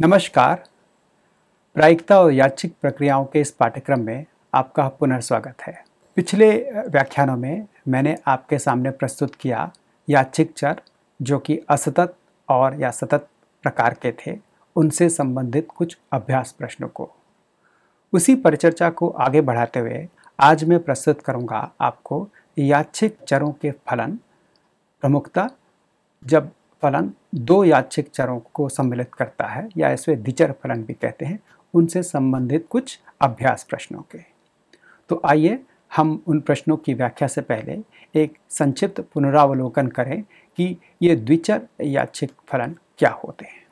नमस्कार प्रायिकता और याचिक प्रक्रियाओं के इस पाठ्यक्रम में आपका पुनर्स्वागत है पिछले व्याख्यानों में मैंने आपके सामने प्रस्तुत किया याचिक चर जो कि असतत और या सतत प्रकार के थे उनसे संबंधित कुछ अभ्यास प्रश्नों को उसी परिचर्चा को आगे बढ़ाते हुए आज मैं प्रस्तुत करूंगा आपको याचिक चरों के फलन प्रमुखता जब फलन दो यादृिक चरों को सम्मिलित करता है या इसे दिचर फलन भी कहते हैं उनसे संबंधित कुछ अभ्यास प्रश्नों के तो आइए हम उन प्रश्नों की व्याख्या से पहले एक संक्षिप्त पुनरावलोकन करें कि ये द्विचर याचिक फलन क्या होते हैं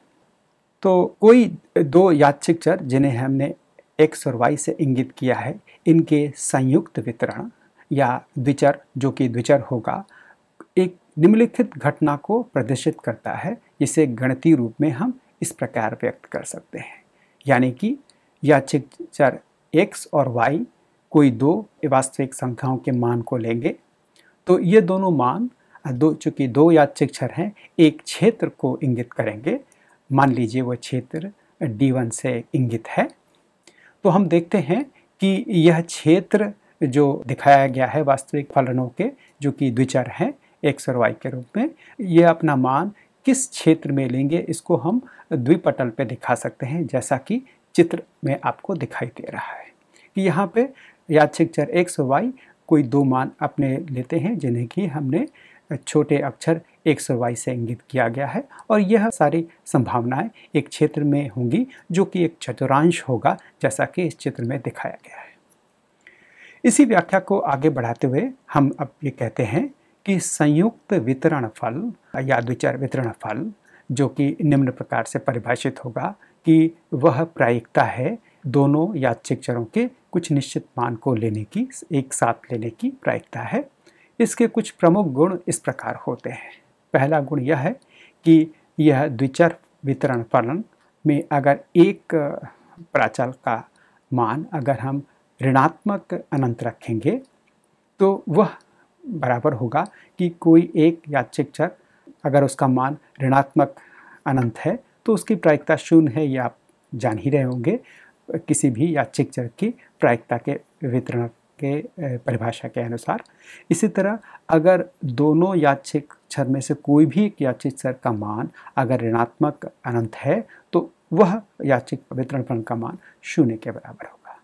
तो कोई दो यादृिक चर जिन्हें हमने एक्स और वाई से इंगित किया है इनके संयुक्त वितरण या द्विचर जो कि द्विचर होगा एक निम्नलिखित घटना को प्रदर्शित करता है जिसे गणितीय रूप में हम इस प्रकार व्यक्त कर सकते हैं यानी कि याचिक चर x और y कोई दो वास्तविक संख्याओं के मान को लेंगे तो ये दोनों मान दो चूँकि दो याचिक क्षर हैं एक क्षेत्र को इंगित करेंगे मान लीजिए वह क्षेत्र D1 से इंगित है तो हम देखते हैं कि यह क्षेत्र जो दिखाया गया है वास्तविक फलनों के जो कि द्विचर हैं एक्स और वाई के रूप में ये अपना मान किस क्षेत्र में लेंगे इसको हम द्विपटल पे दिखा सकते हैं जैसा कि चित्र में आपको दिखाई दे रहा है कि यहाँ पे यादशिक चर एक्स और वाई कोई दो मान अपने लेते हैं जिन्हें कि हमने छोटे अक्षर एक सौ से इंगित किया गया है और यह सारी संभावनाएं एक क्षेत्र में होंगी जो कि एक चतुरांश होगा जैसा कि इस चित्र में दिखाया गया है इसी व्याख्या को आगे बढ़ाते हुए हम अब ये कहते हैं कि संयुक्त वितरण फल या द्विचर वितरण फल जो कि निम्न प्रकार से परिभाषित होगा कि वह प्रायिकता है दोनों यादृिक चरों के कुछ निश्चित मान को लेने की एक साथ लेने की प्रायिकता है इसके कुछ प्रमुख गुण इस प्रकार होते हैं पहला गुण यह है कि यह द्विचर वितरण फलन में अगर एक प्राचल का मान अगर हम ऋणात्मक अनंत रखेंगे तो वह बराबर होगा कि कोई एक यादचिक चर अगर उसका मान ऋणात्मक अनंत है तो उसकी प्रायिकता शून्य है ये आप जान ही रहे होंगे किसी भी यादचिक चर की प्रायिकता के वितरण के परिभाषा के अनुसार इसी तरह अगर दोनों यादचिक चर में से कोई भी एक यादचिक चर का मान अगर ऋणात्मक अनंत है तो वह यादचिक वितरण फल का मान शून्य के बराबर होगा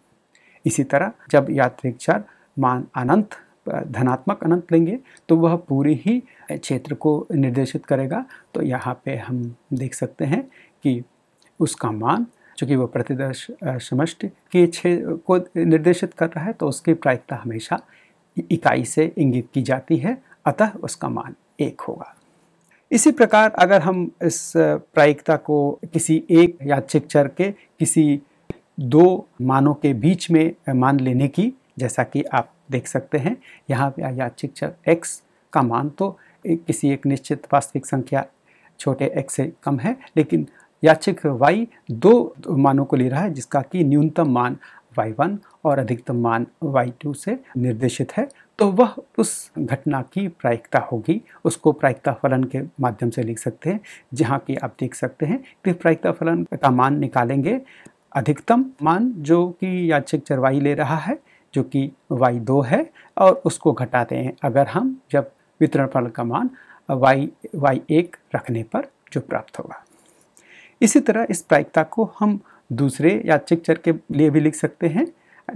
इसी तरह जब यात्रिक चर मान अनंत धनात्मक अनंत लेंगे तो वह पूरे ही क्षेत्र को निर्देशित करेगा तो यहाँ पे हम देख सकते हैं कि उसका मान चूँकि वह प्रतिदर्श समष्टि के छे को निर्देशित कर रहा है तो उसकी प्रायिकता हमेशा इकाई से इंगित की जाती है अतः उसका मान एक होगा इसी प्रकार अगर हम इस प्रायिकता को किसी एक या चर के किसी दो मानों के बीच में मान लेने की जैसा कि आप देख सकते हैं यहाँ पे अयाचिक चर एक्स का मान तो एक किसी एक निश्चित वास्तविक संख्या छोटे एक्स से कम है लेकिन याचिक वाई दो मानों को ले रहा है जिसका कि न्यूनतम मान वाई वन और अधिकतम मान वाई टू से निर्देशित है तो वह उस घटना की प्रायिकता होगी उसको प्रायिकता फलन के माध्यम से लिख सकते हैं जहाँ की आप देख सकते हैं कि प्रायिकता फलन का मान निकालेंगे अधिकतम मान जो कि याचिक चरवाही ले रहा है जो कि वाई दो है और उसको घटाते हैं अगर हम जब वितरण फल का मान वाई वाई एक रखने पर जो प्राप्त होगा इसी तरह इस प्रायिकता को हम दूसरे याचिक चर के लिए भी लिख सकते हैं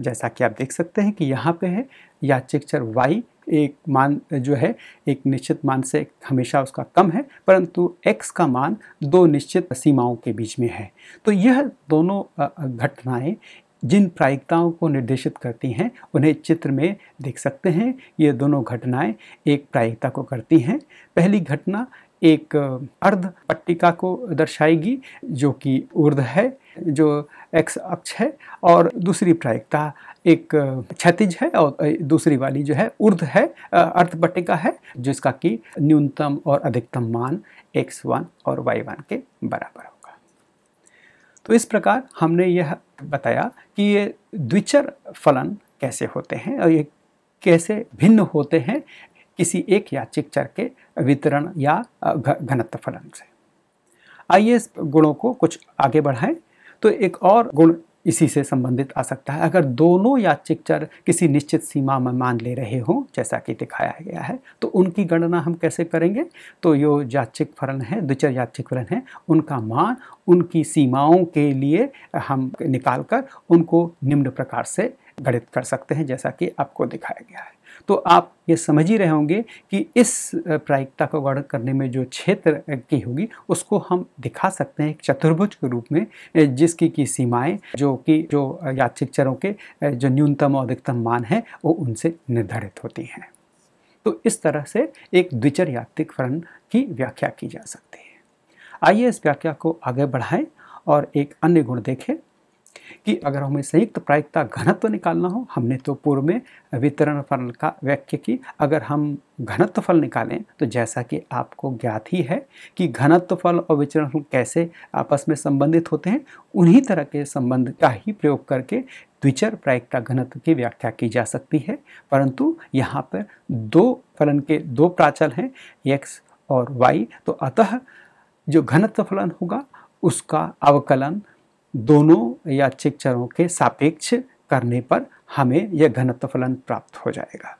जैसा कि आप देख सकते हैं कि यहाँ पे है याचिक चर वाई एक मान जो है एक निश्चित मान से हमेशा उसका कम है परंतु x का मान दो निश्चित सीमाओं के बीच में है तो यह दोनों घटनाएं जिन प्रायिकताओं को निर्देशित करती हैं उन्हें चित्र में देख सकते हैं ये दोनों घटनाएं एक प्रायिकता को करती हैं पहली घटना एक अर्ध पट्टिका को दर्शाएगी जो कि उर्ध है जो एक्स अक्ष है और दूसरी प्रायिकता एक क्षतिज है और दूसरी वाली जो है उर्ध है अर्ध पट्टिका है जिसका कि न्यूनतम और अधिकतम मान एक्स वन और वाई वन के बराबर हो तो इस प्रकार हमने यह बताया कि ये द्विचर फलन कैसे होते हैं और ये कैसे भिन्न होते हैं किसी एक याचिक चर के वितरण या घनत्व फलन से आइए इस गुणों को कुछ आगे बढ़ाएं तो एक और गुण इसी से संबंधित आ सकता है अगर दोनों याचिक चर किसी निश्चित सीमा में मान ले रहे हों जैसा कि दिखाया गया है तो उनकी गणना हम कैसे करेंगे तो यो याचिक फलन है द्विचर याचिक फलन है उनका मान उनकी सीमाओं के लिए हम निकाल कर उनको निम्न प्रकार से गणित कर सकते हैं जैसा कि आपको दिखाया गया है तो आप ये समझ ही रहे होंगे कि इस प्रायिकता को वर्णन करने में जो क्षेत्र की होगी उसको हम दिखा सकते हैं एक चतुर्भुज के रूप में जिसकी की सीमाएं जो कि जो यात्रिक चरों के जो न्यूनतम और अधिकतम मान है वो उनसे निर्धारित होती हैं तो इस तरह से एक द्विचर यात्रिक फरण की व्याख्या की जा सकती है आइए इस व्याख्या को आगे बढ़ाएं और एक अन्य गुण देखें कि अगर हमें संयुक्त प्रायिकता घनत्व निकालना हो हमने तो पूर्व में वितरण फल का व्याख्या की अगर हम घनत्व फल निकालें तो जैसा कि आपको ज्ञात ही है कि घनत्व फल और विचरण फल कैसे आपस में संबंधित होते हैं उन्हीं तरह के संबंध का ही प्रयोग करके द्विचर प्रायिकता घनत्व की व्याख्या की जा सकती है परंतु यहाँ पर दो फलन के दो प्राचल हैं एक्स और वाई तो अतः जो घनत्व फलन होगा उसका अवकलन दोनों या चरों के सापेक्ष करने पर हमें यह घनत्व फलन प्राप्त हो जाएगा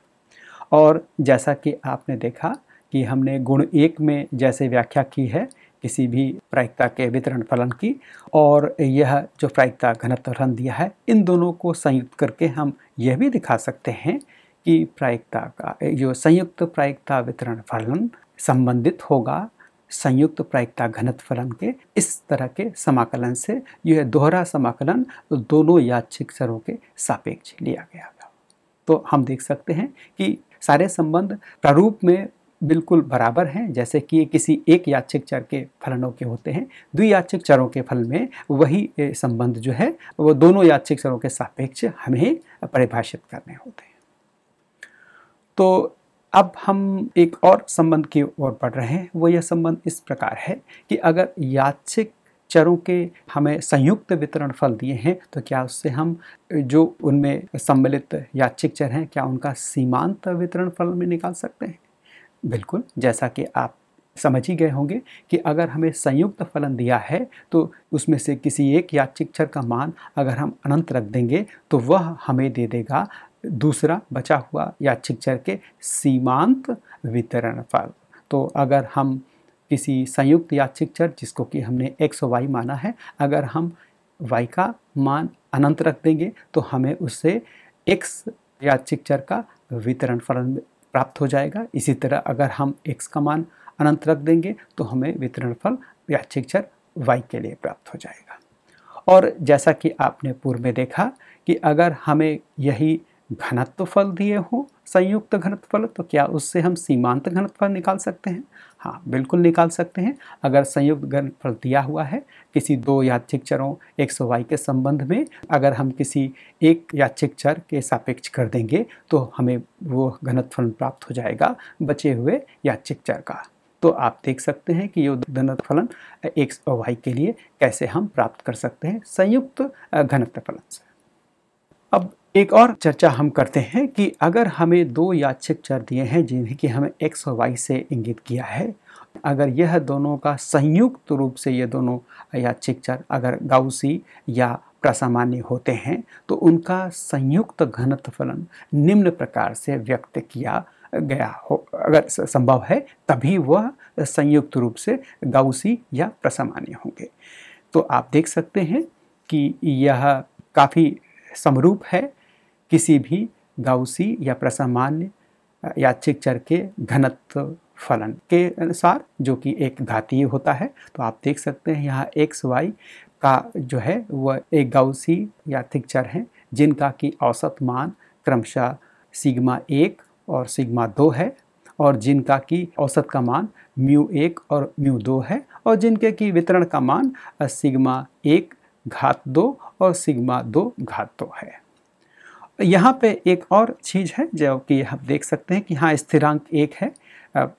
और जैसा कि आपने देखा कि हमने गुण एक में जैसे व्याख्या की है किसी भी प्रायिकता के वितरण फलन की और यह जो प्रायिकता घनत्व फलन दिया है इन दोनों को संयुक्त करके हम यह भी दिखा सकते हैं कि प्रायिकता का जो संयुक्त प्रायिकता वितरण फलन संबंधित होगा संयुक्त प्रायिकता घनत फलन के इस तरह के समाकलन से यह दोहरा समाकलन दोनों यादृच्छिक चरों के सापेक्ष लिया गया तो हम देख सकते हैं कि सारे संबंध प्रारूप में बिल्कुल बराबर हैं जैसे कि किसी एक याचिक चर के फलनों के होते हैं याचिक चरों के फल में वही संबंध जो है वो दोनों याचिक चरों के सापेक्ष हमें परिभाषित करने होते हैं तो अब हम एक और संबंध की ओर बढ़ रहे हैं वो यह संबंध इस प्रकार है कि अगर याचिक चरों के हमें संयुक्त वितरण फल दिए हैं तो क्या उससे हम जो उनमें सम्मिलित याचिक चर हैं क्या उनका सीमांत वितरण फल में निकाल सकते हैं बिल्कुल जैसा कि आप समझ ही गए होंगे कि अगर हमें संयुक्त फलन दिया है तो उसमें से किसी एक याचिक चर का मान अगर हम अनंत रख देंगे तो वह हमें दे देगा दूसरा बचा हुआ याच्छिक चर के सीमांत वितरण फल तो अगर हम किसी संयुक्त याच्छिक चर जिसको कि हमने एक्स और वाई माना है अगर हम वाई का मान अनंत रख देंगे तो हमें उससे एक्स याच्छिक चर का वितरण फल प्राप्त हो जाएगा इसी तरह अगर हम एक्स का मान अनंत रख देंगे तो हमें वितरण फल याच्छिक चर वाई के लिए प्राप्त हो जाएगा और जैसा कि आपने पूर्व में देखा कि अगर हमें यही घनत्व फल दिए हों संयुक्त घनत्व फल तो क्या उससे हम सीमांत घनत्व फल निकाल सकते हैं हाँ बिल्कुल निकाल सकते हैं अगर संयुक्त फल दिया हुआ है किसी दो यादृिक चरों एक्स वाई के संबंध में अगर हम किसी एक यादृिक चर के सापेक्ष कर देंगे तो हमें वो फल प्राप्त हो जाएगा बचे हुए यादृिक चर का तो आप देख सकते हैं कि ये घनत्व फलन एक सौ वाई के लिए कैसे हम प्राप्त कर सकते हैं संयुक्त घनत्व फलन से अब एक और चर्चा हम करते हैं कि अगर हमें दो याचिक चर दिए हैं जिन्हें कि हमें एक्स और वाई से इंगित किया है अगर यह दोनों का संयुक्त रूप से ये दोनों याचिक चर अगर गाउसी या प्रसामान्य होते हैं तो उनका संयुक्त घनत्व फलन निम्न प्रकार से व्यक्त किया गया हो अगर संभव है तभी वह संयुक्त रूप से गाउसी या प्रसामान्य होंगे तो आप देख सकते हैं कि यह काफ़ी समरूप है किसी भी गाउसी या प्रसामान्य याचिक चर के घनत्व फलन के अनुसार जो कि एक घातीय होता है तो आप देख सकते हैं यहाँ एक्स वाई का जो है वह एक गाउसी याथिक चर हैं जिनका कि औसत मान क्रमशः सिग्मा एक और सिग्मा दो है और जिनका कि औसत का मान म्यू एक और म्यू दो है और जिनके की वितरण का मान सिग्मा एक घात दो और सिग्मा दो घात दो है यहाँ पे एक और चीज़ है जो कि हम देख सकते हैं कि हाँ स्थिरांक एक है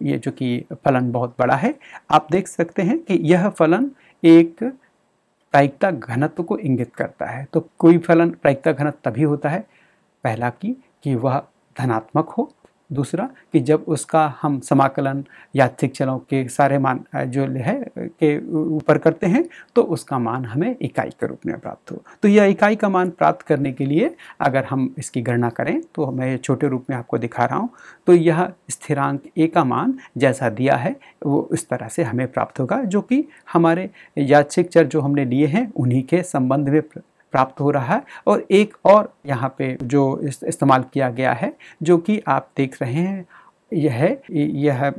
ये जो कि फलन बहुत बड़ा है आप देख सकते हैं कि यह फलन एक प्रायिकता घनत्व को इंगित करता है तो कोई फलन प्रायिकता घनत्व तभी होता है पहला की कि वह धनात्मक हो दूसरा कि जब उसका हम समाकलन यात्रिक चलों के सारे मान जो है के ऊपर करते हैं तो उसका मान हमें इकाई के रूप में प्राप्त हो तो यह इकाई का मान प्राप्त करने के लिए अगर हम इसकी गणना करें तो मैं छोटे रूप में आपको दिखा रहा हूँ तो यह स्थिरांक ए का मान जैसा दिया है वो इस तरह से हमें प्राप्त होगा जो कि हमारे यादृिक चर जो हमने लिए हैं उन्हीं के संबंध में प्राप्त हो रहा है और एक और यहाँ पे जो इस्तेमाल किया गया है जो कि आप देख रहे हैं यह है, यह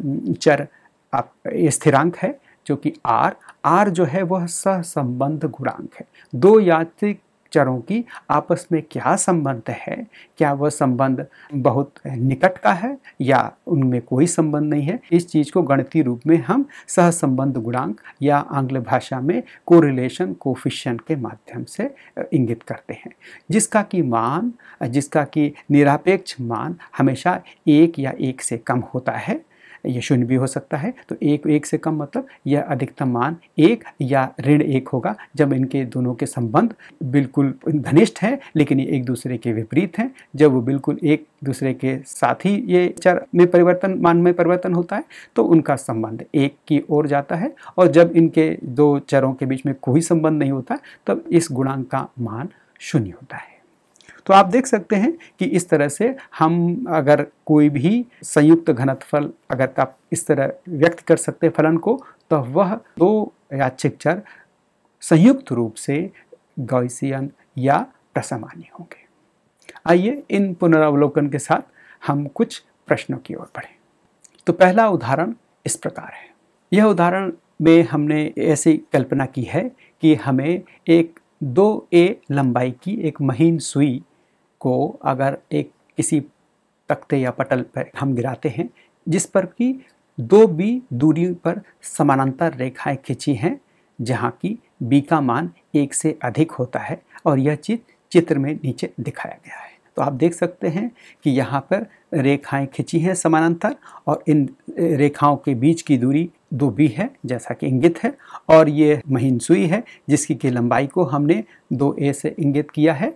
चर आप स्थिरांक है जो कि आर आर जो है वह सहसंबंध गुणांक है दो यात्रिक चरों की आपस में क्या संबंध है क्या वह संबंध बहुत निकट का है या उनमें कोई संबंध नहीं है इस चीज़ को गणितीय रूप में हम सहसंबंध गुणांक या आंग्ल भाषा में कोरिलेशन कोफिशन के माध्यम से इंगित करते हैं जिसका कि मान जिसका कि निरापेक्ष मान हमेशा एक या एक से कम होता है यह शून्य भी हो सकता है तो एक एक से कम मतलब यह अधिकतम मान एक या ऋण एक होगा जब इनके दोनों के संबंध बिल्कुल घनिष्ठ हैं लेकिन ये एक दूसरे के विपरीत हैं जब वो बिल्कुल एक दूसरे के साथ ही ये चर में परिवर्तन मान में परिवर्तन होता है तो उनका संबंध एक की ओर जाता है और जब इनके दो चरों के बीच में कोई संबंध नहीं होता तब इस गुणांक का मान शून्य होता है तो आप देख सकते हैं कि इस तरह से हम अगर कोई भी संयुक्त घनत्फल अगर आप इस तरह व्यक्त कर सकते हैं फलन को तो वह दो या चर संयुक्त रूप से गौसियन या प्रसामान्य होंगे आइए इन पुनरावलोकन के साथ हम कुछ प्रश्नों की ओर बढ़ें तो पहला उदाहरण इस प्रकार है यह उदाहरण में हमने ऐसी कल्पना की है कि हमें एक दो ए लंबाई की एक महीन सुई को अगर एक किसी तख्ते या पटल पर हम गिराते हैं जिस पर कि दो बी दूरी पर समानांतर रेखाएं खींची हैं जहाँ की बी का मान एक से अधिक होता है और यह चीज चित्र में नीचे दिखाया गया है तो आप देख सकते हैं कि यहाँ पर रेखाएं खींची हैं समानांतर और इन रेखाओं के बीच की दूरी दो बी है जैसा कि इंगित है और ये महीन सुई है जिसकी की लंबाई को हमने दो ए से इंगित किया है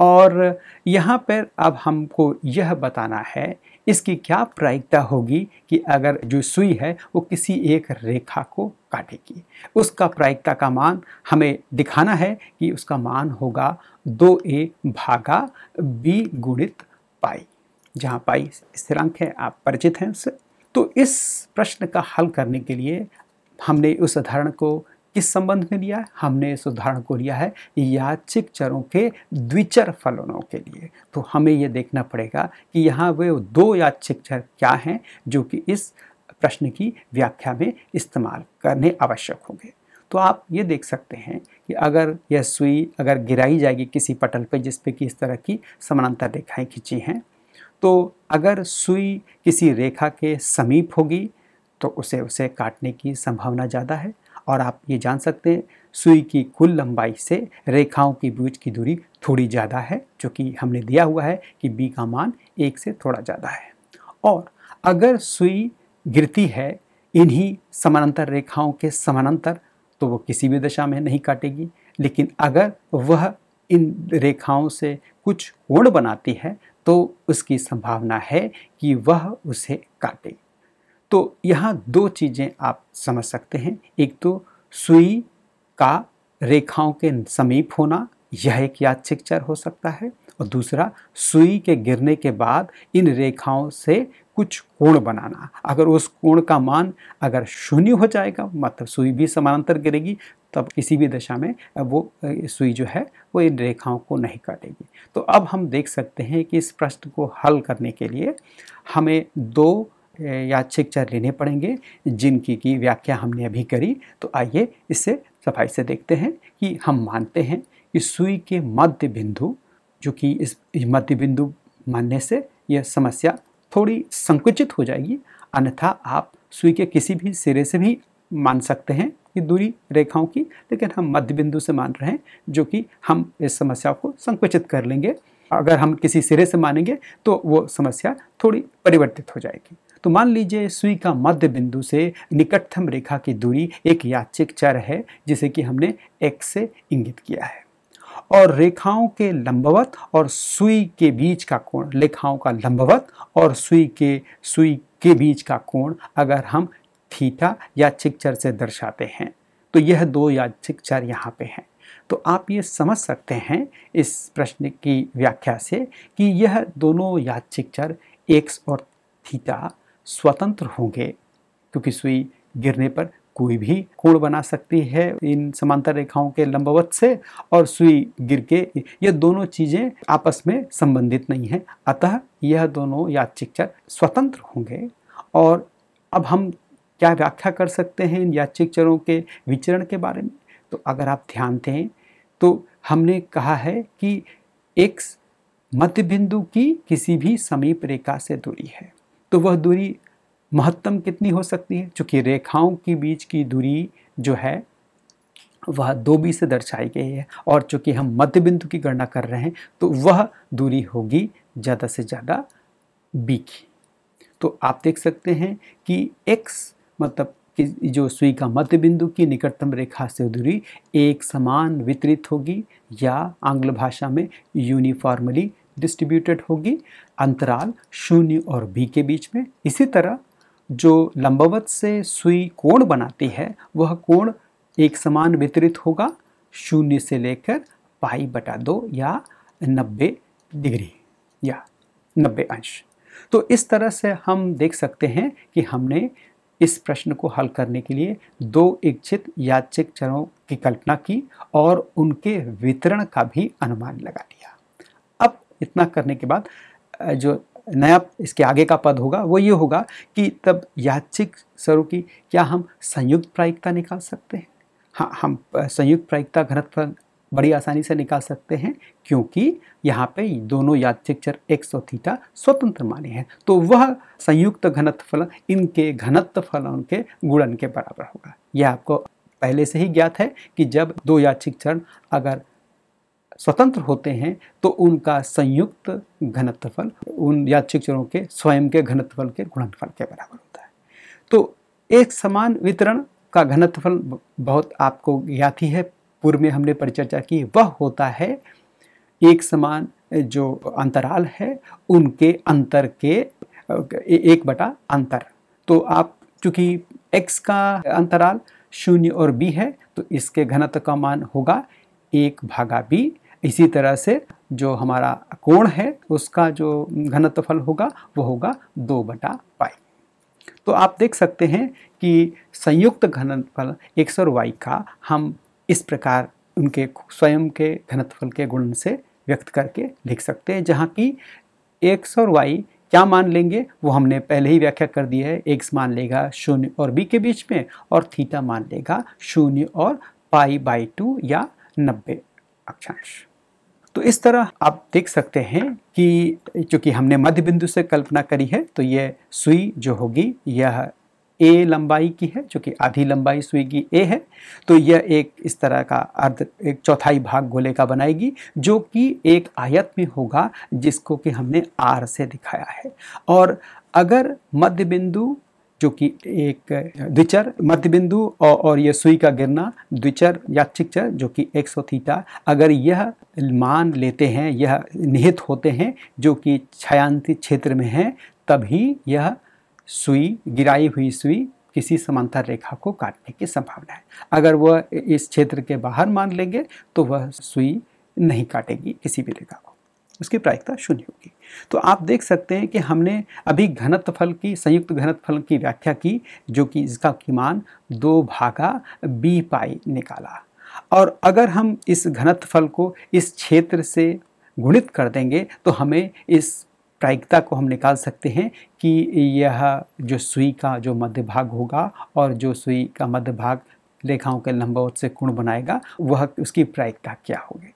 और यहाँ पर अब हमको यह बताना है इसकी क्या प्रायिकता होगी कि अगर जो सुई है वो किसी एक रेखा को काटेगी उसका प्रायिकता का मान हमें दिखाना है कि उसका मान होगा दो ए भागा बी गुणित पाई जहाँ पाई स्थिरांक है आप परिचित हैं उससे तो इस प्रश्न का हल करने के लिए हमने उस उदाहरण को किस संबंध में लिया है हमने इस उदाहरण को लिया है याचिक चरों के द्विचर फलनों के लिए तो हमें ये देखना पड़ेगा कि यहाँ वे दो याचिक चर क्या हैं जो कि इस प्रश्न की व्याख्या में इस्तेमाल करने आवश्यक होंगे तो आप ये देख सकते हैं कि अगर यह सुई अगर गिराई जाएगी किसी पटल पर जिसपे कि इस तरह की समानांतर रेखाएं खींची हैं तो अगर सुई किसी रेखा के समीप होगी तो उसे उसे काटने की संभावना ज़्यादा है और आप ये जान सकते हैं सुई की कुल लंबाई से रेखाओं के बीच की दूरी थोड़ी ज़्यादा है जो कि हमने दिया हुआ है कि बी का मान एक से थोड़ा ज़्यादा है और अगर सुई गिरती है इन्हीं समानांतर रेखाओं के समानांतर तो वो किसी भी दशा में नहीं काटेगी लेकिन अगर वह इन रेखाओं से कुछ कोण बनाती है तो उसकी संभावना है कि वह उसे काटेगी तो यहाँ दो चीज़ें आप समझ सकते हैं एक तो सुई का रेखाओं के समीप होना यह एक चर हो सकता है और दूसरा सुई के गिरने के बाद इन रेखाओं से कुछ कोण बनाना अगर उस कोण का मान अगर शून्य हो जाएगा मतलब सुई भी समानांतर गिरेगी तब किसी भी दशा में वो सुई जो है वो इन रेखाओं को नहीं काटेगी तो अब हम देख सकते हैं कि इस प्रश्न को हल करने के लिए हमें दो यादचिक चर लेने पड़ेंगे जिनकी की व्याख्या हमने अभी करी तो आइए इससे सफाई से देखते हैं कि हम मानते हैं कि सुई के मध्य बिंदु जो कि इस मध्य बिंदु मानने से यह समस्या थोड़ी संकुचित हो जाएगी अन्यथा आप सुई के किसी भी सिरे से भी मान सकते हैं कि दूरी रेखाओं की लेकिन हम मध्य बिंदु से मान रहे हैं जो कि हम इस समस्या को संकुचित कर लेंगे अगर हम किसी सिरे से मानेंगे तो वो समस्या थोड़ी परिवर्तित हो जाएगी तो मान लीजिए सुई का मध्य बिंदु से निकटतम रेखा की दूरी एक याचिक चर है जिसे कि हमने एक्स से इंगित किया है और रेखाओं के लंबवत और सुई के बीच का कोण रेखाओं का लंबवत और सुई के सुई के बीच का कोण अगर हम थीटा या चर से दर्शाते हैं तो यह दो या चर यहाँ पे हैं तो आप ये समझ सकते हैं इस प्रश्न की व्याख्या से कि यह दोनों या चर एक्स और थीटा स्वतंत्र होंगे क्योंकि सुई गिरने पर कोई भी कोण बना सकती है इन समांतर रेखाओं के लंबवत से और सुई गिर के ये दोनों चीज़ें आपस में संबंधित नहीं हैं अतः यह दोनों याचिकचर स्वतंत्र होंगे और अब हम क्या व्याख्या कर सकते हैं इन याचिकचरों के विचरण के बारे में तो अगर आप ध्यान दें तो हमने कहा है कि एक मध्य बिंदु की किसी भी समीप रेखा से दूरी है तो वह दूरी महत्तम कितनी हो सकती है चूँकि रेखाओं के बीच की दूरी जो है वह दो बी से दर्शाई गई है और चूँकि हम मध्य बिंदु की गणना कर रहे हैं तो वह दूरी होगी ज़्यादा से ज़्यादा बी की तो आप देख सकते हैं कि एक्स मतलब कि जो सुई का मध्य बिंदु की निकटतम रेखा से दूरी एक समान वितरित होगी या आंग्ल भाषा में यूनिफॉर्मली डिस्ट्रीब्यूटेड होगी अंतराल शून्य और बी के बीच में इसी तरह जो लंबवत से सुई कोण बनाती है वह कोण एक समान वितरित होगा शून्य से लेकर पाई बटा दो या नब्बे डिग्री या नब्बे अंश तो इस तरह से हम देख सकते हैं कि हमने इस प्रश्न को हल करने के लिए दो इच्छित याचिक चरों की कल्पना की और उनके वितरण का भी अनुमान लगा लिया इतना करने के बाद जो नया इसके आगे का पद होगा वो ये होगा कि तब याचिक स्वरू की क्या हम संयुक्त प्रायिकता निकाल सकते हैं हाँ हम संयुक्त प्रायिकता घनत्व बड़ी आसानी से निकाल सकते हैं क्योंकि यहाँ पे दोनों यादृिक चर एक्स और थीटा स्वतंत्र माने हैं तो वह संयुक्त घनत्व फलन इनके घनत्व फलन के गुणन के बराबर होगा यह आपको पहले से ही ज्ञात है कि जब दो याचिक चरण अगर स्वतंत्र होते हैं तो उनका संयुक्त घनत्वफल उन यादचिक चरों के स्वयं के घनत्वफल के गुणनफल के बराबर होता है तो एक समान वितरण का घनत्वफल बहुत आपको ज्ञात ही है पूर्व में हमने परिचर्चा की वह होता है एक समान जो अंतराल है उनके अंतर के एक बटा अंतर तो आप चूंकि x का अंतराल शून्य और b है तो इसके घनत्व का मान होगा एक भागा बी इसी तरह से जो हमारा कोण है उसका जो घनत्वफल होगा वो होगा दो बटा पाई तो आप देख सकते हैं कि संयुक्त घनत्वफल एक्स और वाई का हम इस प्रकार उनके स्वयं के घनत्वफल के गुण से व्यक्त करके लिख सकते हैं जहाँ की एक्स और वाई क्या मान लेंगे वो हमने पहले ही व्याख्या कर दी है एक्स मान लेगा शून्य और बी के बीच में और थीटा मान लेगा शून्य और पाई बाई टू या नब्बे अक्षांश तो इस तरह आप देख सकते हैं कि चूँकि हमने मध्य बिंदु से कल्पना करी है तो यह सुई जो होगी यह ए लंबाई की है चूंकि आधी लंबाई सुई की ए है तो यह एक इस तरह का अर्ध एक चौथाई भाग गोले का बनाएगी जो कि एक आयत में होगा जिसको कि हमने आर से दिखाया है और अगर मध्य बिंदु जो कि एक द्विचर मध्य बिंदु और, और यह सुई का गिरना द्विचर या चिक्चर जो कि सौ थीटा अगर यह मान लेते हैं यह निहित होते हैं जो कि छायांतित क्षेत्र में है तभी यह सुई गिराई हुई सुई किसी समांतर रेखा को काटने की संभावना है अगर वह इस क्षेत्र के बाहर मान लेंगे तो वह सुई नहीं काटेगी किसी भी रेखा को उसकी प्रायिकता शून्य होगी तो आप देख सकते हैं कि हमने अभी घनत्फल की संयुक्त घनत्व फल की व्याख्या की जो कि इसका किमान दो भागा बी पाई निकाला और अगर हम इस घनत्व फल को इस क्षेत्र से गुणित कर देंगे तो हमें इस प्रायिकता को हम निकाल सकते हैं कि यह जो सुई का जो मध्य भाग होगा और जो सुई का मध्य भाग रेखाओं के लंबवत से कोण बनाएगा वह उसकी प्रायिकता क्या होगी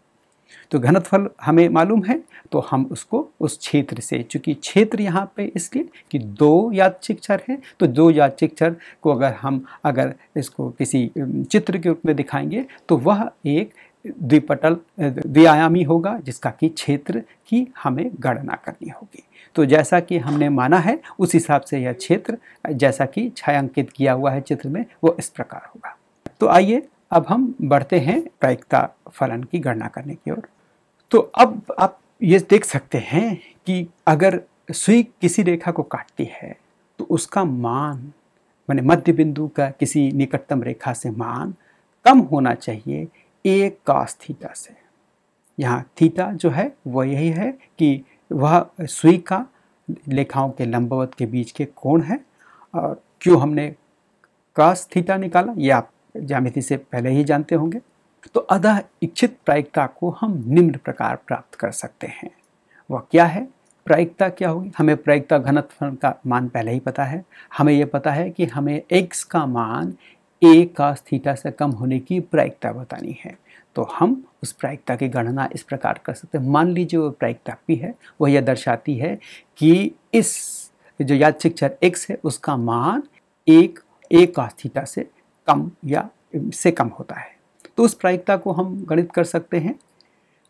तो घनत्वफल हमें मालूम है तो हम उसको उस क्षेत्र से चूँकि क्षेत्र यहाँ पे इसलिए कि दो यादचिक चर हैं तो दो यादचिक चर को अगर हम अगर इसको किसी चित्र के रूप में दिखाएंगे तो वह एक द्विपटल द्विआयामी होगा जिसका कि क्षेत्र की हमें गणना करनी होगी तो जैसा कि हमने माना है उस हिसाब से यह क्षेत्र जैसा कि छायांकित किया हुआ है चित्र में वो इस प्रकार होगा तो आइए अब हम बढ़ते हैं प्रायिकता फलन की गणना करने की ओर तो अब आप ये देख सकते हैं कि अगर सुई किसी रेखा को काटती है तो उसका मान माने मध्य बिंदु का किसी निकटतम रेखा से मान कम होना चाहिए एक कास थीटा से यहाँ थीटा जो है वह यही है कि वह सुई का रेखाओं के लंबवत के बीच के कोण है और क्यों हमने कास थीटा निकाला ये आप जामिति से पहले ही जानते होंगे तो अतः इच्छित प्रायिकता को हम निम्न प्रकार प्राप्त कर सकते हैं वह क्या है प्रायिकता क्या होगी हमें प्रायिकता घनत्व का मान पहले ही पता है हमें यह पता है कि हमें एक्स का मान ए का थीटा से कम होने की प्रायिकता बतानी है तो हम उस प्रायिकता की गणना इस प्रकार कर सकते हैं मान लीजिए वो प्रायिकता पी है वह यह दर्शाती है कि इस जो याद शिक्षर एक्स है उसका मान एक ए का थीटा से कम या से कम होता है तो उस प्रायिकता को हम गणित कर सकते हैं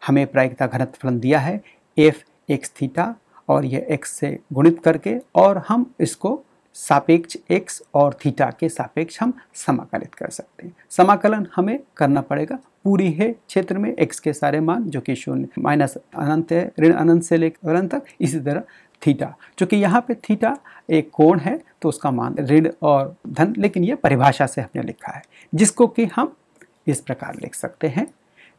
हमें प्रायिकता घनत्व फलन दिया है एफ एक्स थीटा और यह एक्स से गुणित करके और हम इसको सापेक्ष एक्स और थीटा के सापेक्ष हम समाकलित कर सकते हैं समाकलन हमें करना पड़ेगा पूरी है क्षेत्र में एक्स के सारे मान जो कि शून्य माइनस अनंत है ऋण अनंत से लेकर अनंत तक इसी तरह थीटा चूँकि यहाँ पे थीटा एक कोण है तो उसका मान ऋण और धन लेकिन ये परिभाषा से हमने लिखा है जिसको कि हम इस प्रकार लिख सकते हैं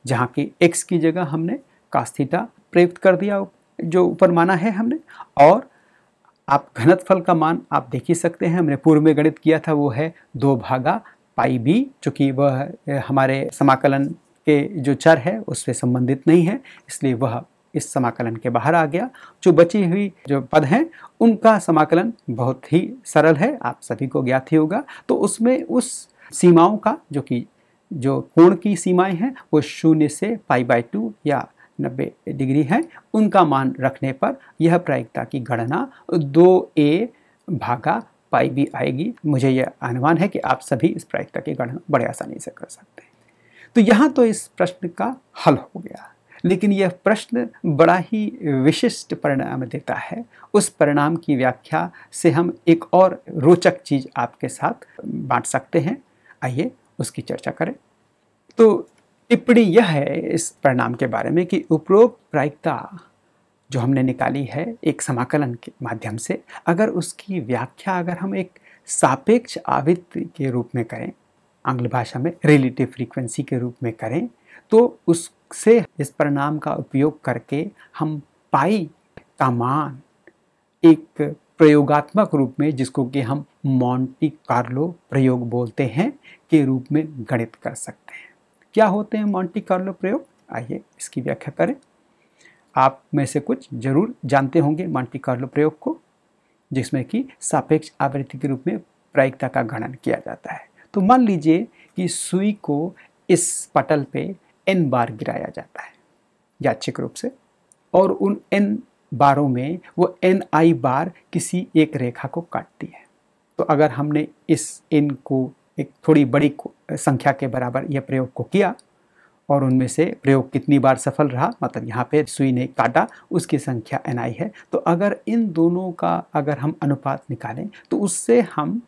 जहाँ की एक्स की जगह हमने कास्थीटा प्रयुक्त कर दिया जो ऊपर माना है हमने और आप घनत्फल का मान आप देख ही सकते हैं हमने पूर्व में गणित किया था वो है दो भागा पाई बी चूँकि वह हमारे समाकलन के जो चर है उससे संबंधित नहीं है इसलिए वह इस समाकलन के बाहर आ गया जो बची हुई जो पद हैं उनका समाकलन बहुत ही सरल है आप सभी को ज्ञात ही होगा तो उसमें उस सीमाओं का जो कि जो कोण की सीमाएं हैं वो शून्य से पाई बाई टू या नब्बे डिग्री हैं उनका मान रखने पर यह प्रायिकता की गणना दो ए भागा पाई बी आएगी मुझे यह अनुमान है कि आप सभी इस प्रायिकता की गणना बड़े आसानी से कर सकते हैं तो यहाँ तो इस प्रश्न का हल हो गया लेकिन यह प्रश्न बड़ा ही विशिष्ट परिणाम देता है उस परिणाम की व्याख्या से हम एक और रोचक चीज़ आपके साथ बांट सकते हैं आइए उसकी चर्चा करें तो टिप्पणी यह है इस परिणाम के बारे में कि उपरोक्त प्रायिकता जो हमने निकाली है एक समाकलन के माध्यम से अगर उसकी व्याख्या अगर हम एक सापेक्ष आवृत्ति के रूप में करें आंग्ल भाषा में रिलेटिव फ्रीक्वेंसी के रूप में करें तो उससे इस परिणाम का उपयोग करके हम पाई का मान एक प्रयोगात्मक रूप में जिसको कि हम मॉन्टी कार्लो प्रयोग बोलते हैं के रूप में गणित कर सकते हैं क्या होते हैं मॉन्टी कार्लो प्रयोग आइए इसकी व्याख्या करें आप में से कुछ जरूर जानते होंगे मॉन्टी कार्लो प्रयोग को जिसमें कि सापेक्ष आवृत्ति के रूप में प्रायिकता का गणन किया जाता है तो मान लीजिए कि सुई को इस पटल पे एन बार गिराया जाता है यादृच्छिक रूप से और उन एन बारों में वो एन आई बार किसी एक रेखा को काटती है तो अगर हमने इस एन को एक थोड़ी बड़ी संख्या के बराबर यह प्रयोग को किया और उनमें से प्रयोग कितनी बार सफल रहा मतलब यहाँ पे सुई ने काटा उसकी संख्या एन आई है तो अगर इन दोनों का अगर हम अनुपात निकालें तो उससे हम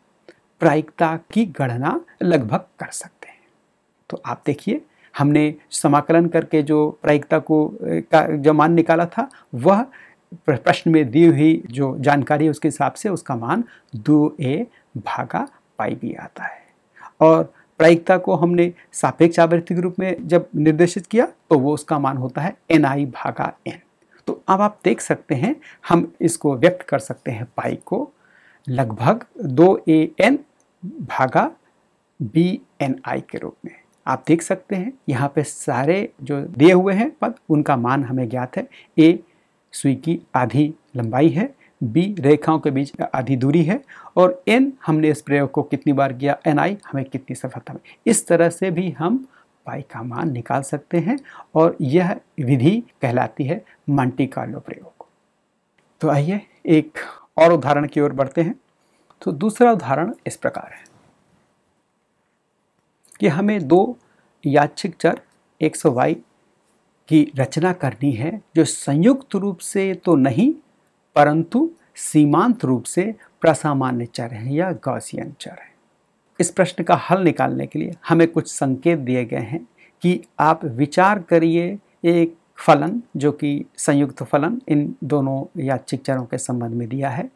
प्रायिकता की गणना लगभग कर सकते हैं तो आप देखिए हमने समाकलन करके जो प्रायिकता को का जो मान निकाला था वह प्रश्न में दी हुई जो जानकारी है उसके हिसाब से उसका मान दो ए भागा पाई भी आता है और प्रायिकता को हमने सापेक्ष आवृत्ति के रूप में जब निर्देशित किया तो वो उसका मान होता है एन आई भागा एन तो अब आप देख सकते हैं हम इसको व्यक्त कर सकते हैं पाई को लगभग दो ए एन भागा बी एन आई के रूप में आप देख सकते हैं यहाँ पे सारे जो दिए हुए हैं पद उनका मान हमें ज्ञात है ए सुई की आधी लंबाई है बी रेखाओं के बीच आधी दूरी है और एन हमने इस प्रयोग को कितनी बार किया एन आई हमें कितनी सफलता मिली इस तरह से भी हम पाई का मान निकाल सकते हैं और यह विधि कहलाती है मंटी कार्लो प्रयोग तो आइए एक और उदाहरण की ओर बढ़ते हैं तो दूसरा उदाहरण इस प्रकार है कि हमें दो यादृिक चर एक्स वाई की रचना करनी है जो संयुक्त रूप से तो नहीं परंतु सीमांत रूप से प्रसामान्य चर है या गौसियन चर है इस प्रश्न का हल निकालने के लिए हमें कुछ संकेत दिए गए हैं कि आप विचार करिए एक फलन जो कि संयुक्त फलन इन दोनों याचिक चरों के संबंध में दिया है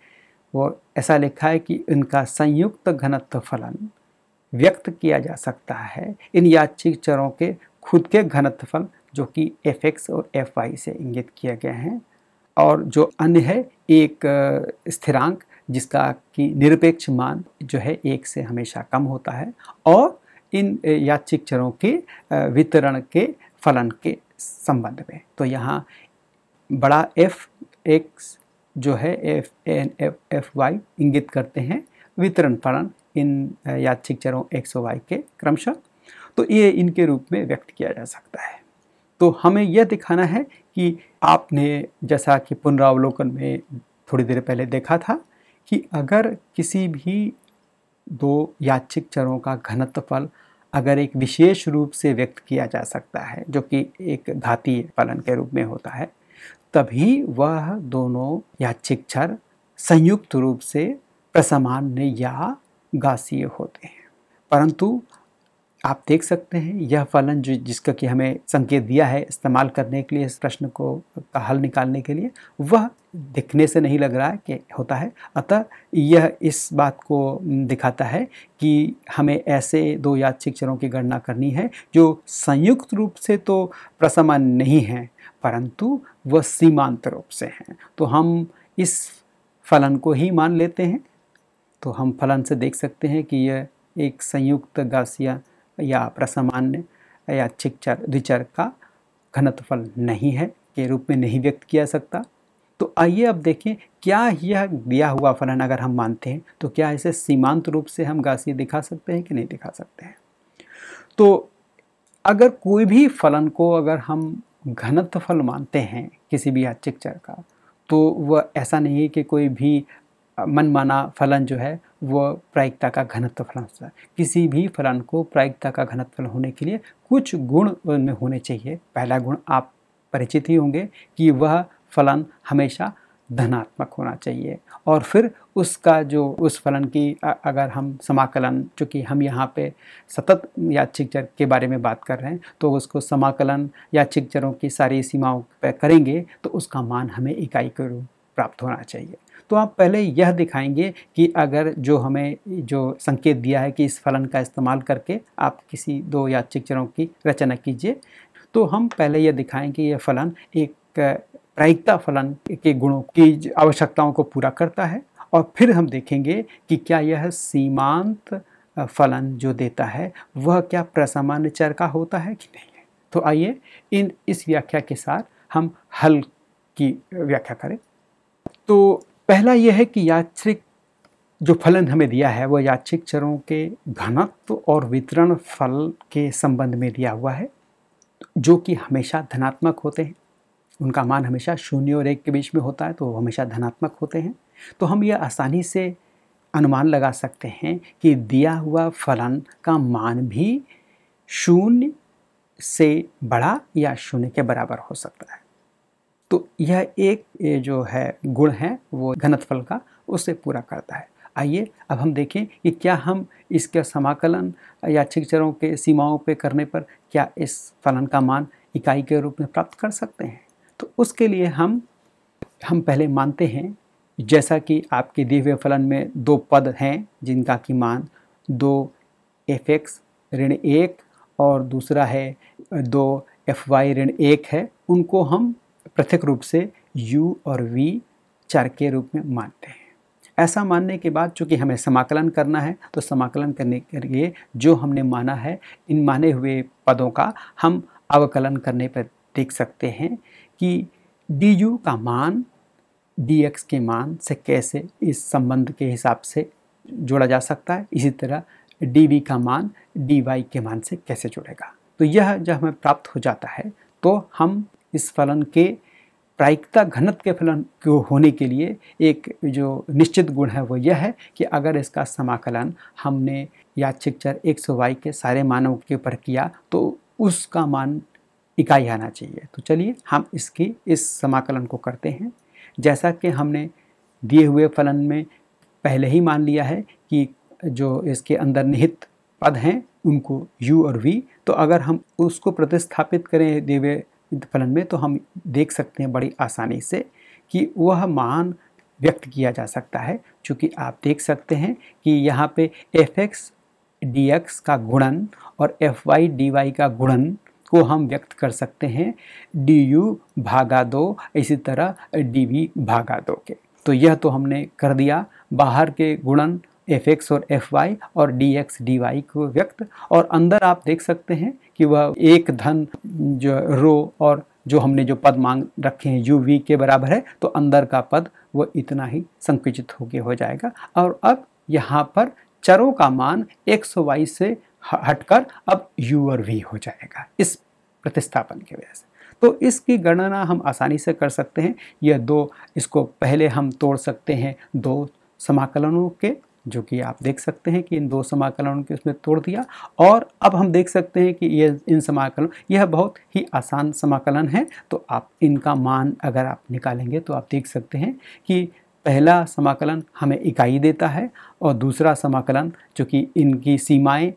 वो ऐसा लिखा है कि इनका संयुक्त घनत्व फलन व्यक्त किया जा सकता है इन याचिक चरों के खुद के घनत्व फल जो कि एफ एक्स और एफ वाई से इंगित किया गया है और जो अन्य है एक स्थिरांक जिसका कि निरपेक्ष मान जो है एक से हमेशा कम होता है और इन याचिक चरों के वितरण के फलन के संबंध में तो यहाँ बड़ा एफ एक्स जो है F N F F Y इंगित करते हैं वितरण फलन इन याचिक चरों एक्स वाई के क्रमशः तो ये इनके रूप में व्यक्त किया जा सकता है तो हमें यह दिखाना है कि आपने जैसा कि पुनरावलोकन में थोड़ी देर पहले देखा था कि अगर किसी भी दो याचिक चरों का घनत्वफल अगर एक विशेष रूप से व्यक्त किया जा सकता है जो कि एक घातीय फलन के रूप में होता है तभी वह दोनों याचिक चर संयुक्त रूप से प्रसमान्य या गासीय होते हैं परंतु आप देख सकते हैं यह फलन जो जिसका कि हमें संकेत दिया है इस्तेमाल करने के लिए इस प्रश्न को का हल निकालने के लिए वह दिखने से नहीं लग रहा है कि होता है अतः यह इस बात को दिखाता है कि हमें ऐसे दो यादृच्छिक चरों की गणना करनी है जो संयुक्त रूप से तो प्रसमान नहीं हैं परंतु वह सीमांत रूप से हैं तो हम इस फलन को ही मान लेते हैं तो हम फलन से देख सकते हैं कि यह एक संयुक्त गासिया या प्रसामान्य या चिकचर द्विचर का घनत्वफल नहीं है के रूप में नहीं व्यक्त किया सकता तो आइए अब देखें क्या यह दिया हुआ फलन अगर हम मानते हैं तो क्या इसे सीमांत रूप से हम गासी दिखा सकते हैं कि नहीं दिखा सकते हैं तो अगर कोई भी फलन को अगर हम घनत्व फल मानते हैं किसी भी याचिक चर का तो वह ऐसा नहीं है कि कोई भी मनमाना फलन जो है वह प्रायिकता का घनत्व फलांश है किसी भी फलन को प्रायिकता का घनत्व होने के लिए कुछ गुण उनमें होने चाहिए पहला गुण आप परिचित ही होंगे कि वह फलन हमेशा धनात्मक होना चाहिए और फिर उसका जो उस फलन की अगर हम समाकलन चूँकि हम यहाँ पे सतत याचिक चर के बारे में बात कर रहे हैं तो उसको समाकलन याचिक जरों की सारी सीमाओं पर करेंगे तो उसका मान हमें इकाई के रूप प्राप्त होना चाहिए तो आप पहले यह दिखाएंगे कि अगर जो हमें जो संकेत दिया है कि इस फलन का इस्तेमाल करके आप किसी दो या चरों की रचना कीजिए तो हम पहले यह दिखाएं कि यह फलन एक प्रायिकता फलन के गुणों की आवश्यकताओं को पूरा करता है और फिर हम देखेंगे कि क्या यह सीमांत फलन जो देता है वह क्या प्रसामान्य चर का होता है कि नहीं है तो आइए इन इस व्याख्या के साथ हम हल की व्याख्या करें तो पहला यह है कि यात्रिक जो फलन हमें दिया है वह याचिक चरों के घनत्व और वितरण फल के संबंध में दिया हुआ है जो कि हमेशा धनात्मक होते हैं उनका मान हमेशा शून्य और एक के बीच में होता है तो वो हमेशा धनात्मक होते हैं तो हम यह आसानी से अनुमान लगा सकते हैं कि दिया हुआ फलन का मान भी शून्य से बड़ा या शून्य के बराबर हो सकता है तो यह एक जो है गुण है वो घनत्फल का उसे पूरा करता है आइए अब हम देखें कि क्या हम इसके समाकलन या चरों के सीमाओं पर करने पर क्या इस फलन का मान इकाई के रूप में प्राप्त कर सकते हैं तो उसके लिए हम हम पहले मानते हैं जैसा कि आपके दिए हुए फलन में दो पद हैं जिनका कि मान दो एफ एक्स ऋण एक और दूसरा है दो एफ वाई ऋण एक है उनको हम पृथक रूप से यू और वी चर के रूप में मानते हैं ऐसा मानने के बाद चूँकि हमें समाकलन करना है तो समाकलन करने के लिए जो हमने माना है इन माने हुए पदों का हम अवकलन करने पर देख सकते हैं कि डी यू का मान डी एक्स के मान से कैसे इस संबंध के हिसाब से जोड़ा जा सकता है इसी तरह डी वी का मान डी वाई के मान से कैसे जुड़ेगा तो यह जब हमें प्राप्त हो जाता है तो हम इस फलन के प्रायिकता घनत्व के फलन को होने के लिए एक जो निश्चित गुण है वो यह है कि अगर इसका समाकलन हमने या चर एक सौ वाई के सारे मानों के ऊपर किया तो उसका मान इकाई आना चाहिए तो चलिए हम इसकी इस समाकलन को करते हैं जैसा कि हमने दिए हुए फलन में पहले ही मान लिया है कि जो इसके अंदर निहित पद हैं उनको u और v तो अगर हम उसको प्रतिस्थापित करें दिए हुए फलन में तो हम देख सकते हैं बड़ी आसानी से कि वह मान व्यक्त किया जा सकता है चूँकि आप देख सकते हैं कि यहाँ पे एफ एक्स डी एक्स का गुणन और एफ वाई डी वाई का गुणन को हम व्यक्त कर सकते हैं डी यू भागा दो इसी तरह डी वी भागा दो के तो यह तो हमने कर दिया बाहर के गुणन एफ एक्स और एफ वाई और डी एक्स डी वाई को व्यक्त और अंदर आप देख सकते हैं कि वह एक धन जो रो और जो हमने जो पद मांग रखे हैं यू वी के बराबर है तो अंदर का पद वह इतना ही संकुचित होकर हो जाएगा और अब यहाँ पर चरों का मान एक्स वाई से हटकर अब यू और वी हो जाएगा इस प्रतिस्थापन की वजह से तो इसकी गणना हम आसानी से कर सकते हैं यह दो इसको पहले हम तोड़ सकते हैं दो समाकलनों के जो कि आप देख सकते हैं कि इन दो समाकलनों के उसमें तोड़ दिया और अब हम देख सकते हैं कि ये इन समाकलन यह बहुत ही आसान समाकलन है तो आप इनका मान अगर आप निकालेंगे तो आप देख सकते हैं कि पहला समाकलन हमें इकाई देता है और दूसरा समाकलन जो कि इनकी सीमाएं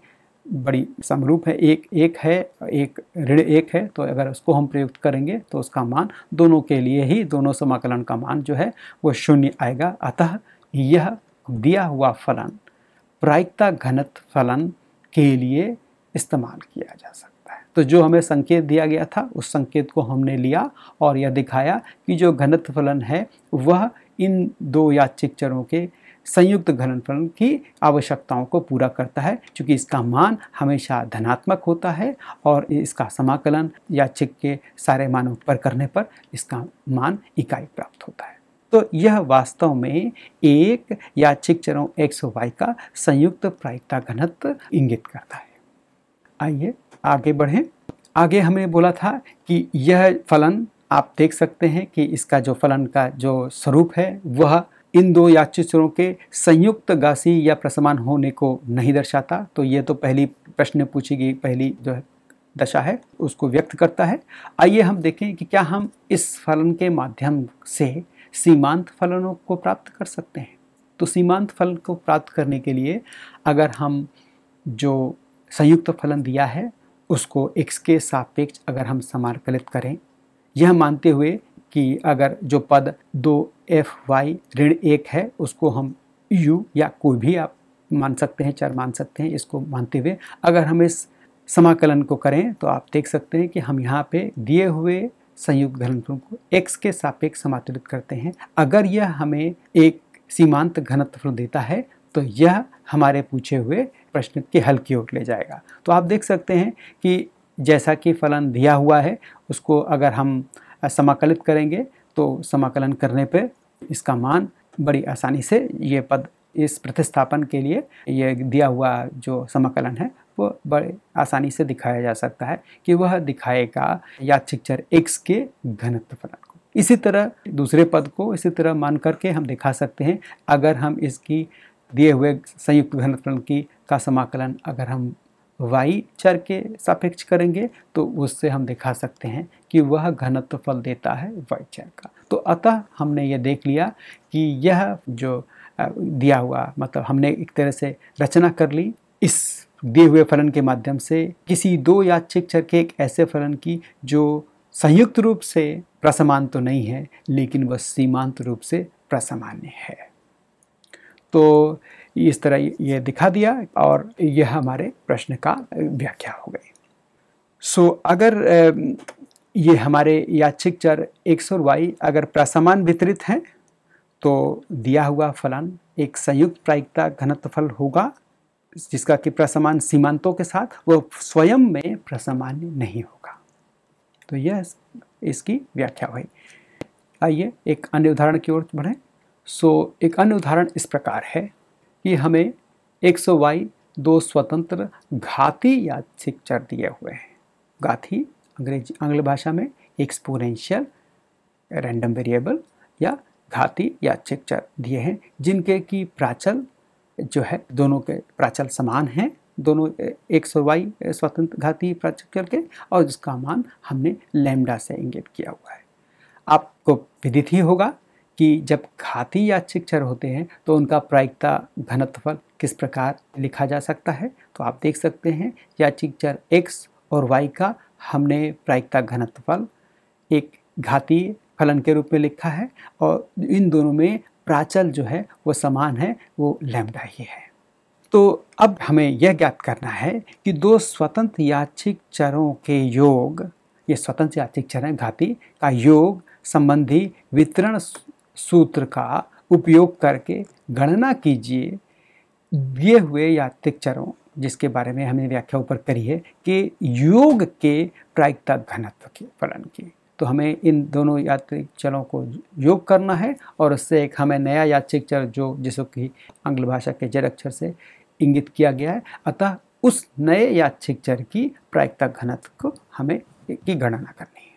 बड़ी समरूप है एक एक है एक ऋण एक है तो अगर उसको हम प्रयुक्त करेंगे तो उसका मान दोनों के लिए ही दोनों समाकलन का मान जो है वो शून्य आएगा अतः यह दिया हुआ फलन प्रायिकता घनत्व फलन के लिए इस्तेमाल किया जा सकता है तो जो हमें संकेत दिया गया था उस संकेत को हमने लिया और यह दिखाया कि जो घनत्व फलन है वह इन दो याचिक चरों के संयुक्त फलन की आवश्यकताओं को पूरा करता है क्योंकि इसका मान हमेशा धनात्मक होता है और इसका समाकलन याचिक के सारे मानों पर करने पर इसका मान इकाई प्राप्त होता है तो यह वास्तव में एक याचिक चरों एक्स वाई का संयुक्त प्रायिकता घनत्व इंगित करता है आइए आगे बढ़ें आगे हमें बोला था कि यह फलन आप देख सकते हैं कि इसका जो फलन का जो स्वरूप है वह इन दो याचिचरों के संयुक्त गासी या प्रसमान होने को नहीं दर्शाता तो ये तो पहली प्रश्न पूछी गई पहली जो है दशा है उसको व्यक्त करता है आइए हम देखें कि क्या हम इस फलन के माध्यम से सीमांत फलनों को प्राप्त कर सकते हैं तो सीमांत फल को प्राप्त करने के लिए अगर हम जो संयुक्त फलन दिया है उसको एक्स के सापेक्ष अगर हम समारकलित करें यह मानते हुए कि अगर जो पद दो एफ वाई ऋण एक है उसको हम यू या कोई भी आप मान सकते हैं चर मान सकते हैं इसको मानते हुए अगर हम इस समाकलन को करें तो आप देख सकते हैं कि हम यहाँ पे दिए हुए संयुक्त घनत्वों को x के सापेक्ष समाकलित करते हैं अगर यह हमें एक सीमांत घनत्व देता है तो यह हमारे पूछे हुए प्रश्न के हल की ओर ले जाएगा तो आप देख सकते हैं कि जैसा कि फलन दिया हुआ है उसको अगर हम समाकलित करेंगे तो समाकलन करने पर इसका मान बड़ी आसानी से ये पद इस प्रतिस्थापन के लिए ये दिया हुआ जो समाकलन है वह बड़े आसानी से दिखाया जा सकता है कि वह दिखाएगा या चर एक्स के घनत्व फलन को इसी तरह दूसरे पद को इसी तरह मान करके हम दिखा सकते हैं अगर हम इसकी दिए हुए संयुक्त घनत्व की का समाकलन अगर हम वाई चर के सापेक्ष करेंगे तो उससे हम दिखा सकते हैं कि वह घनत्व फल देता है वाई चर का तो अतः हमने ये देख लिया कि यह जो दिया हुआ मतलब हमने एक तरह से रचना कर ली इस दिए हुए फलन के माध्यम से किसी दो यादृच्छिक चर के एक ऐसे फलन की जो संयुक्त रूप से प्रसमान तो नहीं है लेकिन वह सीमांत रूप से प्रसमान्य है तो इस तरह ये दिखा दिया और यह हमारे प्रश्न का व्याख्या हो गई सो so, अगर ये हमारे याचिक चर एक्स और वाई अगर प्रसमान वितरित हैं तो दिया हुआ फलन एक संयुक्त प्रायिकता घनत्व फल होगा जिसका कि प्रसमान सीमांतों के साथ वो स्वयं में प्रसमान्य नहीं होगा तो यह इसकी व्याख्या हुई आइए एक अन्य उदाहरण की ओर बढ़ें सो एक अन्य उदाहरण इस प्रकार है कि हमें सौ वाई दो स्वतंत्र घाती या चर दिए हुए हैं घाती अंग्रेजी आंग्ल भाषा में एक्सपोरेंशियल रैंडम वेरिएबल या घाती या चर दिए हैं जिनके की प्राचल जो है दोनों के प्राचल समान हैं दोनों एक वाई स्वतंत्र घाती प्राचल के और जिसका मान हमने लैम्डा से इंगित किया हुआ है आपको विदित ही होगा कि जब घाती या चिक्षर होते हैं तो उनका प्रायिकता घनत्वफल किस प्रकार लिखा जा सकता है तो आप देख सकते हैं या चर एक्स और वाई का हमने प्रायिकता घनत्वफल एक घाती फलन के रूप में लिखा है और इन दोनों में प्राचल जो है वो समान है वो लैम्डा ही है तो अब हमें यह ज्ञात करना है कि दो स्वतंत्र याचिक चरों के योग ये स्वतंत्र याचिक चर हैं घाती का योग संबंधी वितरण सूत्र का उपयोग करके गणना कीजिए दिए हुए यात्रिक चरों जिसके बारे में हमने व्याख्या ऊपर करी है कि योग के प्रायिकता घनत्व के फलन की तो हमें इन दोनों यात्रिक चलों को योग करना है और उससे एक हमें नया यात्रिक चल जो जिसको कि आंग्ल भाषा के जड़ अक्षर से इंगित किया गया है अतः उस नए यात्रिक चर की प्रायिकता घनत्व को हमें की गणना करनी है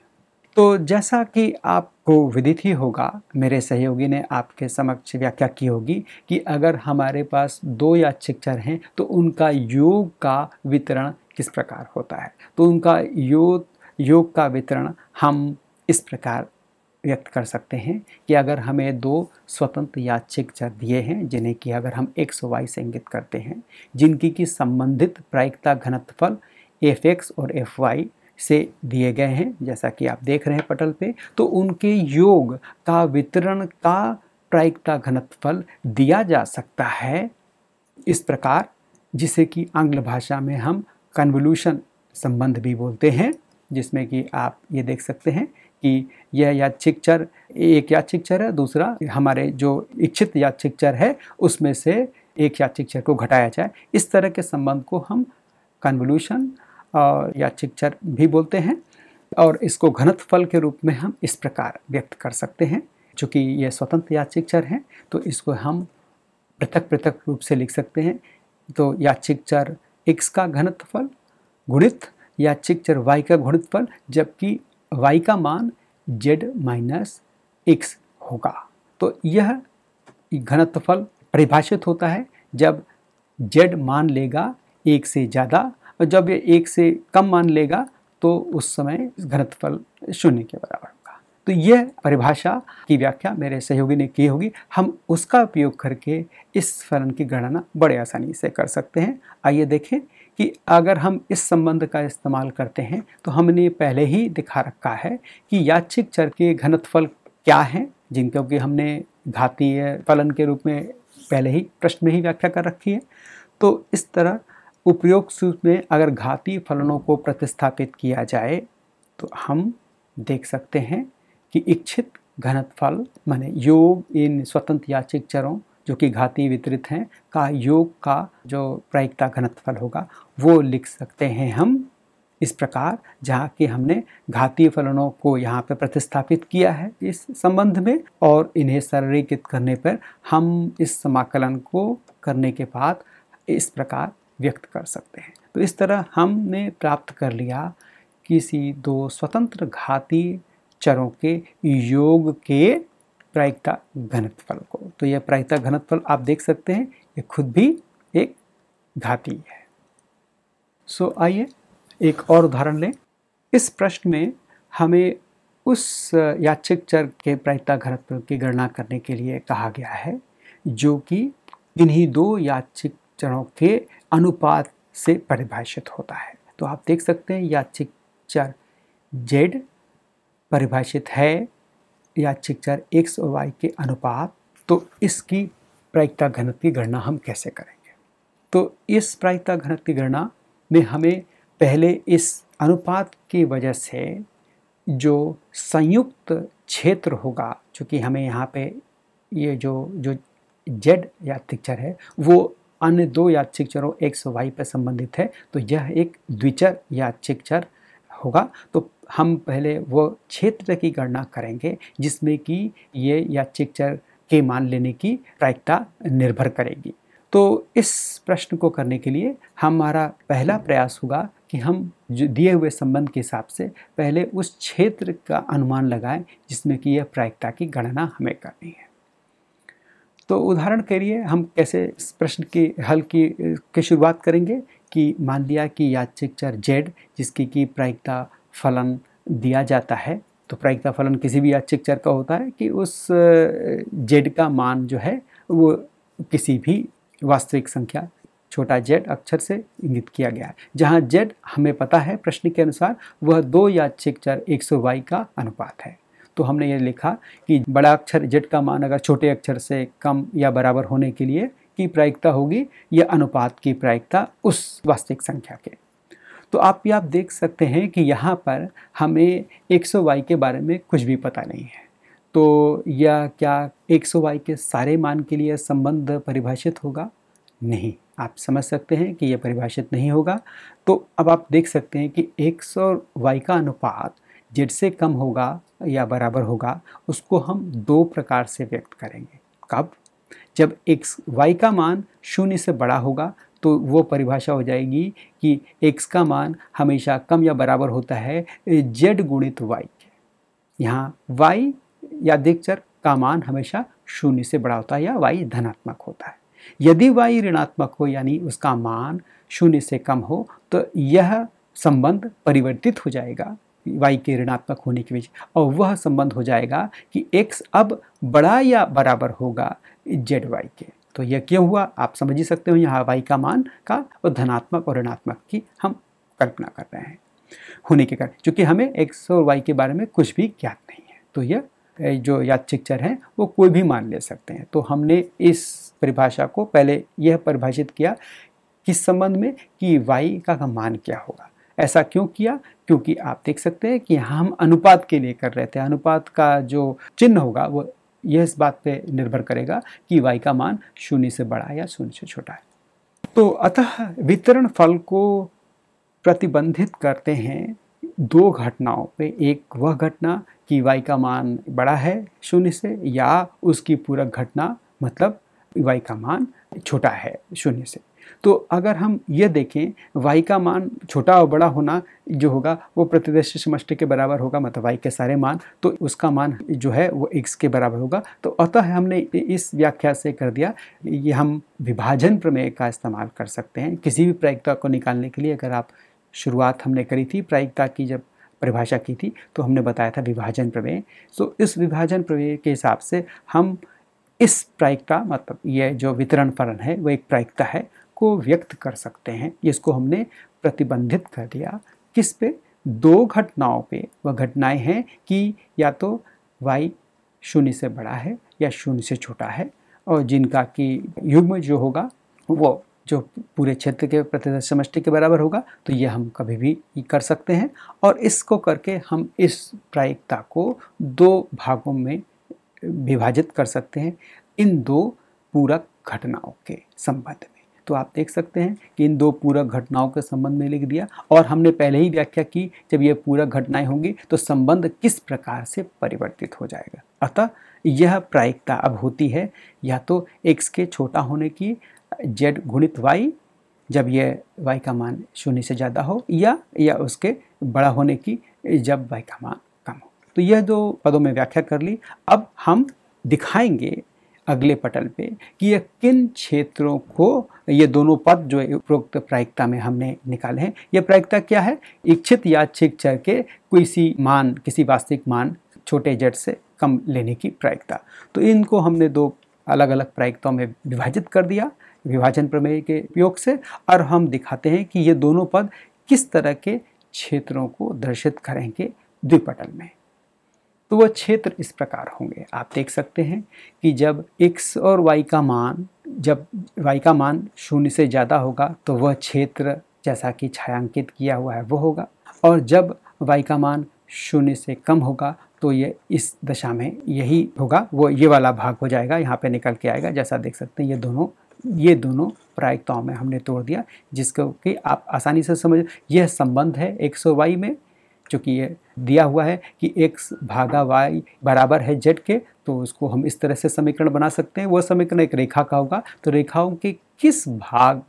तो जैसा कि आपको विदित ही होगा मेरे सहयोगी ने आपके समक्ष व्याख्या की होगी कि अगर हमारे पास दो याचिक चर हैं तो उनका योग का वितरण किस प्रकार होता है तो उनका योग योग का वितरण हम इस प्रकार व्यक्त कर सकते हैं कि अगर हमें दो स्वतंत्र याचिक दिए हैं जिन्हें कि अगर हम एक सौ से इंगित करते हैं जिनकी कि संबंधित प्रायिकता घनत्वफल एफ एक्स और एफ वाई से दिए गए हैं जैसा कि आप देख रहे हैं पटल पे तो उनके योग का वितरण का प्रायिकता घनत्वफल दिया जा सकता है इस प्रकार जिसे कि आंग्ल भाषा में हम कन्वल्यूशन संबंध भी बोलते हैं जिसमें कि आप ये देख सकते हैं कि यह यादच्छिक चर एक यादच्छिक चर है दूसरा हमारे जो इच्छित यादच्छिक चर है उसमें से एक यादच्छिक चर को घटाया जाए इस तरह के संबंध को हम कन्वल्यूशन और यादच्छिक चर भी बोलते हैं और इसको घनत्व फल के रूप में हम इस प्रकार व्यक्त कर सकते हैं चूँकि यह स्वतंत्र याचिक चर हैं तो इसको हम पृथक पृथक रूप से लिख सकते हैं तो याचिक चर एक्स का फल गुणित याचिक चर वाई का गुणितफल जबकि वाई का मान जेड माइनस एक्स होगा तो यह घनत्वफल परिभाषित होता है जब जेड मान लेगा एक से ज़्यादा और जब ये एक से कम मान लेगा तो उस समय घनत्वफल शून्य के बराबर होगा तो यह परिभाषा की व्याख्या मेरे सहयोगी ने की होगी हम उसका उपयोग करके इस फलन की गणना बड़े आसानी से कर सकते हैं आइए देखें कि अगर हम इस संबंध का इस्तेमाल करते हैं तो हमने पहले ही दिखा रखा है कि याचिक चर के घनत्फल क्या हैं जिनको कि हमने घातीय फलन के रूप में पहले ही प्रश्न में ही व्याख्या कर रखी है तो इस तरह उपयोग सूत्र में अगर घाती फलनों को प्रतिस्थापित किया जाए तो हम देख सकते हैं कि इच्छित घनत्फल माने योग इन स्वतंत्र याचिक चरों जो कि घाती वितरित हैं का योग का जो प्रायिकता घनत्वफल होगा वो लिख सकते हैं हम इस प्रकार जहाँ कि हमने घातीय फलनों को यहाँ पर प्रतिस्थापित किया है इस संबंध में और इन्हें सरलीकृत करने पर हम इस समाकलन को करने के बाद इस प्रकार व्यक्त कर सकते हैं तो इस तरह हमने प्राप्त कर लिया किसी दो स्वतंत्र घाती चरों के योग के प्रायिकता घनत्वल को तो यह प्रायिकता घनत्वल आप देख सकते हैं ये खुद भी एक घाती है सो so, आइए एक और उदाहरण लें इस प्रश्न में हमें उस याचिक चर के प्रायिकता घनत्वल की गणना करने के लिए कहा गया है जो कि इन्हीं दो याचिक चरों के अनुपात से परिभाषित होता है तो आप देख सकते हैं याचिक चर जेड परिभाषित है या छिक्चर एक्स और वाई के अनुपात तो इसकी प्रायिकता घनत्व की गणना हम कैसे करेंगे तो इस प्रायिकता घनत्व की गणना में हमें पहले इस अनुपात की वजह से जो संयुक्त क्षेत्र होगा चूँकि हमें यहाँ पे ये जो जो जेड यात्रिकचर है वो अन्य दो यात्रिक चरों एक्स वाई पर संबंधित है तो यह एक द्विचर यात्रिक होगा तो हम पहले वो क्षेत्र की गणना करेंगे जिसमें कि ये याचिकचर के मान लेने की प्रायिकता निर्भर करेगी तो इस प्रश्न को करने के लिए हमारा पहला प्रयास होगा कि हम जो दिए हुए संबंध के हिसाब से पहले उस क्षेत्र का अनुमान लगाएं जिसमें कि यह प्रायिकता की गणना हमें करनी है तो उदाहरण के लिए हम कैसे इस प्रश्न की हल की की शुरुआत करेंगे कि मान लिया कि याचिक चर जेड जिसकी की प्रायिकता फलन दिया जाता है तो प्रायिकता फलन किसी भी यादृिक चर का होता है कि उस जेड का मान जो है वो किसी भी वास्तविक संख्या छोटा जेड अक्षर से इंगित किया गया है जहाँ जेड हमें पता है प्रश्न के अनुसार वह दो यादृिक चर सौ वाई का अनुपात है तो हमने ये लिखा कि बड़ा अक्षर जेड का मान अगर छोटे अक्षर से कम या बराबर होने के लिए की प्रायिकता होगी या अनुपात की प्रायिकता उस वास्तविक संख्या के तो आप ये आप देख सकते हैं कि यहाँ पर हमें एक सौ वाई के बारे में कुछ भी पता नहीं है तो यह क्या एक सौ वाई के सारे मान के लिए संबंध परिभाषित होगा नहीं आप समझ सकते हैं कि यह परिभाषित नहीं होगा तो अब आप देख सकते हैं कि एक सौ वाई का अनुपात जेड से कम होगा या बराबर होगा उसको हम दो प्रकार से व्यक्त करेंगे कब जब एक वाई का मान शून्य से बड़ा होगा तो वो परिभाषा हो जाएगी कि एक्स का मान हमेशा कम या बराबर होता है जेड गुणित वाई के यहाँ वाई या दिक्चर का मान हमेशा शून्य से बड़ा होता है या वाई धनात्मक होता है यदि वाई ऋणात्मक हो यानी उसका मान शून्य से कम हो तो यह संबंध परिवर्तित हो जाएगा वाई के ऋणात्मक होने के बीच और वह संबंध हो जाएगा कि एक्स अब बड़ा या बराबर होगा जेड वाई के तो यह क्यों हुआ आप समझ ही सकते हो यहाँ वाई का मान का और धनात्मक और ऋणात्मक की हम कल्पना कर रहे हैं होने के कारण चूँकि हमें एक्स और वाई के बारे में कुछ भी ज्ञात नहीं है तो यह जो यादचिक चर हैं वो कोई भी मान ले सकते हैं तो हमने इस परिभाषा को पहले यह परिभाषित किया किस संबंध में कि वाई का मान क्या होगा ऐसा क्यों किया क्योंकि आप देख सकते हैं कि हम अनुपात के लिए कर रहे थे अनुपात का जो चिन्ह होगा वो यह इस बात पे निर्भर करेगा कि वाई का मान शून्य से बड़ा है या शून्य से छोटा है तो अतः वितरण फल को प्रतिबंधित करते हैं दो घटनाओं पे एक वह घटना कि वाई का मान बड़ा है शून्य से या उसकी पूरक घटना मतलब वाई का मान छोटा है शून्य से तो अगर हम यह देखें y का मान छोटा और बड़ा होना जो होगा वो प्रतिदर्श समष्टि के बराबर होगा मतलब y के सारे मान तो उसका मान जो है वो x के बराबर होगा तो अतः हमने इस व्याख्या से कर दिया ये हम विभाजन प्रमेय का इस्तेमाल कर सकते हैं किसी भी प्रायिकता को निकालने के लिए अगर आप शुरुआत हमने करी थी प्रायिकता की जब परिभाषा की थी तो हमने बताया था विभाजन प्रमेय सो तो इस विभाजन प्रमेय के हिसाब से हम इस प्रायिकता मतलब ये जो वितरण फलन है वो एक प्रायिकता है को व्यक्त कर सकते हैं इसको हमने प्रतिबंधित कर दिया किस पे दो घटनाओं पे वह घटनाएं हैं कि या तो वाई शून्य से बड़ा है या शून्य से छोटा है और जिनका कि युग्म जो होगा वो जो पूरे क्षेत्र के प्रतिशत समष्टि के बराबर होगा तो ये हम कभी भी कर सकते हैं और इसको करके हम इस प्रायिकता को दो भागों में विभाजित कर सकते हैं इन दो पूरक घटनाओं के संबंध में तो आप देख सकते हैं कि इन दो पूरक घटनाओं के संबंध में लिख दिया और हमने पहले ही व्याख्या की जब ये पूरक घटनाएं होंगी तो संबंध किस प्रकार से परिवर्तित हो जाएगा अतः यह प्रायिकता अब होती है या तो एक्स के छोटा होने की जेड गुणित वाई जब यह वाई का मान शून्य से ज़्यादा हो या या उसके बड़ा होने की जब वाई का मान कम हो तो यह दो पदों में व्याख्या कर ली अब हम दिखाएंगे अगले पटल पे कि यह किन क्षेत्रों को ये दोनों पद जो उपरोक्त प्रायिकता में हमने निकाले हैं यह प्रायिकता क्या है इच्छित छिक चर के किसी मान किसी वास्तविक मान छोटे जट से कम लेने की प्रायिकता तो इनको हमने दो अलग अलग प्रायिकताओं में विभाजित कर दिया विभाजन प्रमेय के उपयोग से और हम दिखाते हैं कि ये दोनों पद किस तरह के क्षेत्रों को दर्शित करेंगे द्विपटल में तो वह क्षेत्र इस प्रकार होंगे आप देख सकते हैं कि जब x और y का मान जब y का मान शून्य से ज़्यादा होगा तो वह क्षेत्र जैसा कि छायांकित किया हुआ है वो होगा और जब y का मान शून्य से कम होगा तो ये इस दशा में यही होगा वो ये वाला भाग हो जाएगा यहाँ पे निकल के आएगा जैसा देख सकते हैं ये दोनों ये दोनों प्रायिकताओं में हमने तोड़ दिया जिसको कि आप आसानी से समझ यह संबंध है एक्स और वाई में चूँकि ये दिया हुआ है कि x भागा वाई बराबर है z के तो उसको हम इस तरह से समीकरण बना सकते हैं वह समीकरण एक रेखा का होगा तो रेखाओं के किस भाग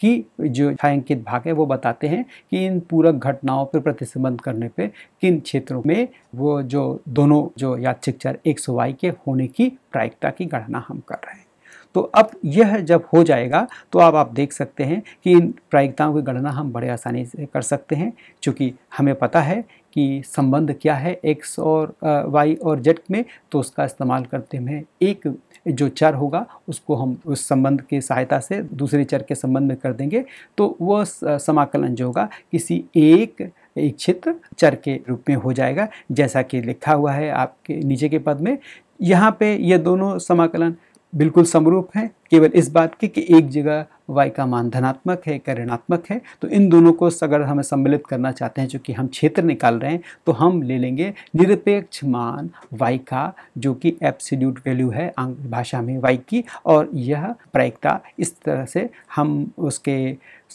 की जो छायांकित भाग है वो बताते हैं कि इन पूरक घटनाओं पर प्रतिबंध करने पे किन क्षेत्रों में वो जो दोनों जो यादृिक चर सौ वाई के होने की प्रायिकता की गणना हम कर रहे हैं तो अब यह जब हो जाएगा तो अब आप देख सकते हैं कि इन प्रायिकताओं की गणना हम बड़े आसानी से कर सकते हैं चूँकि हमें पता है कि संबंध क्या है एक्स और वाई और जेड में तो उसका इस्तेमाल करते हुए एक जो चर होगा उसको हम उस संबंध की सहायता से दूसरे चर के संबंध में कर देंगे तो वह समाकलन जो होगा किसी एक इच्छित चर के रूप में हो जाएगा जैसा कि लिखा हुआ है आपके नीचे के पद में यहाँ पे ये दोनों समाकलन बिल्कुल समरूप हैं केवल इस बात की कि एक जगह y का मान धनात्मक है एक ऋणात्मक है तो इन दोनों को अगर हमें सम्मिलित करना चाहते हैं चूँकि हम क्षेत्र निकाल रहे हैं तो हम ले लेंगे निरपेक्ष मान y का जो कि एब्सोल्यूट वैल्यू है भाषा में y की और यह प्रायिकता इस तरह से हम उसके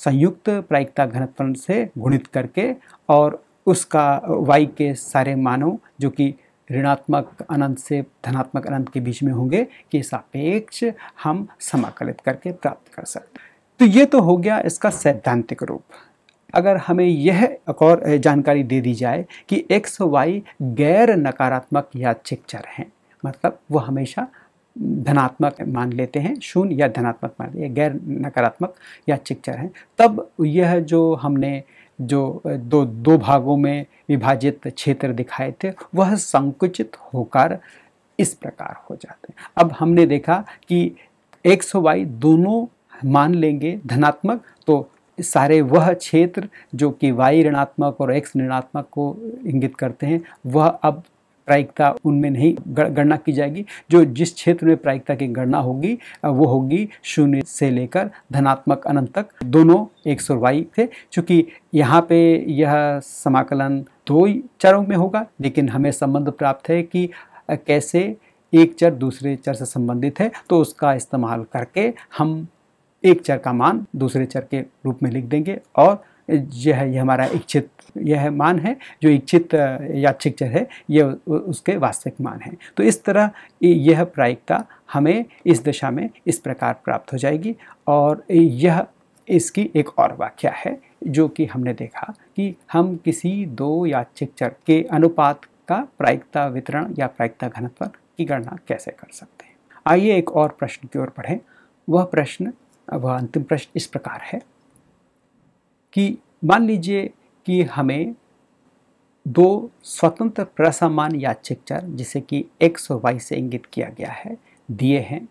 संयुक्त प्रायिकता घनत्वन से गुणित करके और उसका y के सारे मानों जो कि ऋणात्मक अनंत से धनात्मक अनंत के बीच में होंगे कि सापेक्ष हम समाकलित करके प्राप्त कर सकते तो ये तो हो गया इसका सैद्धांतिक रूप अगर हमें यह एक और जानकारी दे दी जाए कि एक्स वाई गैर नकारात्मक या चिक्चर हैं मतलब वो हमेशा धनात्मक मान लेते हैं शून्य या धनात्मक मान लेते हैं गैर नकारात्मक या चिक्चर हैं तब यह जो हमने जो दो दो भागों में विभाजित क्षेत्र दिखाए थे वह संकुचित होकर इस प्रकार हो जाते हैं अब हमने देखा कि एक्स वाई दोनों मान लेंगे धनात्मक तो सारे वह क्षेत्र जो कि वाई ऋणात्मक और एक्स ऋणात्मक को इंगित करते हैं वह अब प्रायिकता उनमें नहीं गणना की जाएगी जो जिस क्षेत्र में प्रायिकता की गणना होगी वो होगी शून्य से लेकर धनात्मक अनंत तक दोनों एक वाई थे चूँकि यहाँ पे यह समाकलन दो चरों में होगा लेकिन हमें संबंध प्राप्त है कि कैसे एक चर दूसरे चर से संबंधित है तो उसका इस्तेमाल करके हम एक चर का मान दूसरे चर के रूप में लिख देंगे और जो है ये हमारा इच्छित यह मान है जो इच्छित याचिक है यह उसके वास्तविक मान है तो इस तरह यह प्रायिकता हमें इस दिशा में इस प्रकार प्राप्त हो जाएगी और यह इसकी एक और व्याख्या है जो कि हमने देखा कि हम किसी दो याचिक चर के अनुपात का प्रायिकता वितरण या प्रायिकता घनत्व की गणना कैसे कर सकते हैं आइए एक और प्रश्न की ओर पढ़ें वह प्रश्न वह अंतिम प्रश्न इस प्रकार है कि मान लीजिए कि हमें दो स्वतंत्र प्रसमान चिक्चर जिसे कि एक्स और वाई से इंगित किया गया है दिए हैं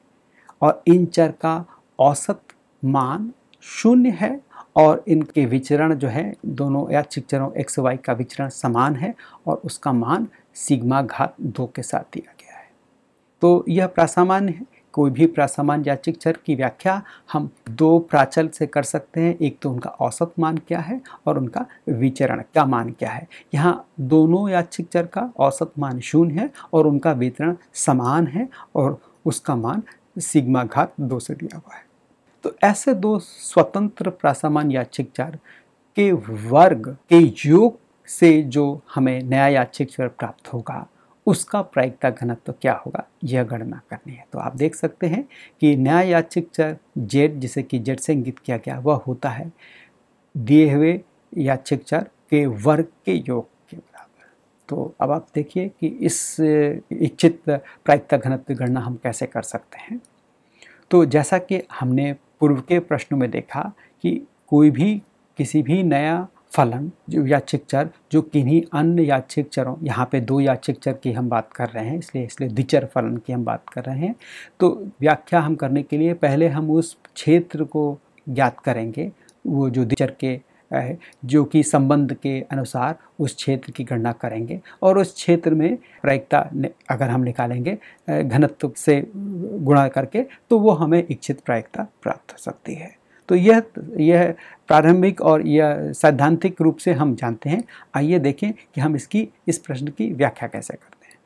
और इन चर का औसत मान शून्य है और इनके विचरण जो है दोनों या चिक्चरों एक्स वाई का विचरण समान है और उसका मान सिग्मा घात दो के साथ दिया गया है तो यह प्रासामान्य है कोई भी प्रासमान याचिक चर की व्याख्या हम दो प्राचल से कर सकते हैं एक तो उनका औसत मान क्या है और उनका विचरण का मान क्या है यहाँ दोनों याचिक चर का औसत मान शून्य है और उनका वितरण समान है और उसका मान सिग्मा घात दो से दिया हुआ है तो ऐसे दो स्वतंत्र प्रासमान याचिक चर के वर्ग के योग से जो हमें नया याचिक चर प्राप्त होगा उसका प्रायिकता घनत्व क्या होगा यह गणना करनी है तो आप देख सकते हैं कि न्याय याचिक चर जेड जिसे कि जेड से इंगित किया गया वह होता है दिए हुए याचिक चर के वर्ग के योग के बराबर तो अब आप देखिए कि इस इच्छित प्रायिकता घनत्व गणना हम कैसे कर सकते हैं तो जैसा कि हमने पूर्व के प्रश्नों में देखा कि कोई भी किसी भी नया फलन जो याचिक चर जो किन्हीं अन्य याचिक चरों यहाँ पे दो याचिक चर की हम बात कर रहे हैं इसलिए इसलिए द्विचर फलन की हम बात कर रहे हैं तो व्याख्या हम करने के लिए पहले हम उस क्षेत्र को ज्ञात करेंगे वो जो द्विचर के जो कि संबंध के अनुसार उस क्षेत्र की गणना करेंगे और उस क्षेत्र में प्रायिकता अगर हम निकालेंगे घनत्व से गुणा करके तो वो हमें इच्छित प्रायिकता प्राप्त हो सकती है तो यह यह प्रारंभिक और यह सैद्धांतिक रूप से हम जानते हैं आइए देखें कि हम इसकी इस प्रश्न की व्याख्या कैसे करते हैं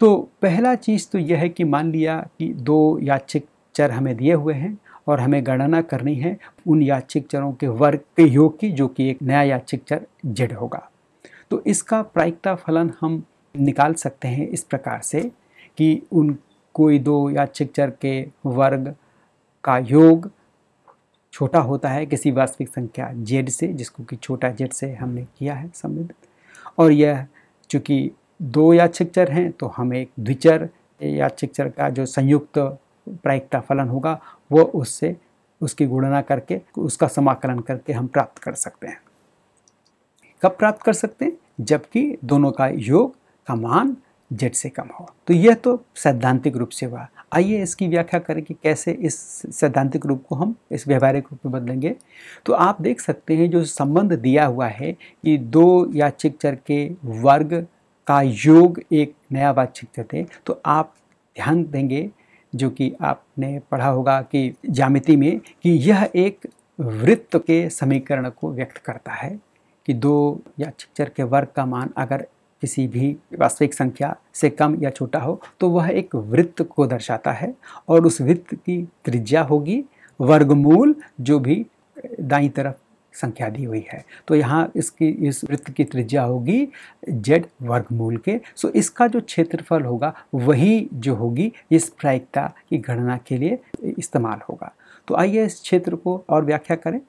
तो पहला चीज़ तो यह है कि मान लिया कि दो याचिक चर हमें दिए हुए हैं और हमें गणना करनी है उन याचिक चरों के वर्ग के योग की जो कि एक नया याचिक चर जेड होगा तो इसका प्रायिकता फलन हम निकाल सकते हैं इस प्रकार से कि उन कोई दो याचिक चर के वर्ग का योग छोटा होता है किसी वास्तविक संख्या जेड से जिसको कि छोटा जेड से हमने किया है संबंध और यह चूँकि दो याचिक चर हैं तो हम एक द्विचर याचिक चर का जो संयुक्त प्रायिकता फलन होगा वो उससे उसकी गुणना करके उसका समाकलन करके हम प्राप्त कर सकते हैं कब प्राप्त कर सकते हैं जबकि दोनों का योग का मान जेड से कम हो तो यह तो सैद्धांतिक रूप से हुआ आइए इसकी व्याख्या करें कि कैसे इस सैद्धांतिक रूप को हम इस व्यवहारिक रूप में बदलेंगे तो आप देख सकते हैं जो संबंध दिया हुआ है कि दो याचिक चर के वर्ग का योग एक नया वाचिक चर थे तो आप ध्यान देंगे जो कि आपने पढ़ा होगा कि जामिति में कि यह एक वृत्त के समीकरण को व्यक्त करता है कि दो याचिक चर के वर्ग का मान अगर किसी भी वास्तविक संख्या से कम या छोटा हो तो वह एक वृत्त को दर्शाता है और उस वृत्त की त्रिज्या होगी वर्गमूल जो भी दाई तरफ संख्या दी हुई है तो यहाँ इसकी इस वृत्त की त्रिज्या होगी जेड वर्गमूल के सो इसका जो क्षेत्रफल होगा वही जो होगी इस प्रायिकता की गणना के लिए इस्तेमाल होगा तो आइए इस क्षेत्र को और व्याख्या करें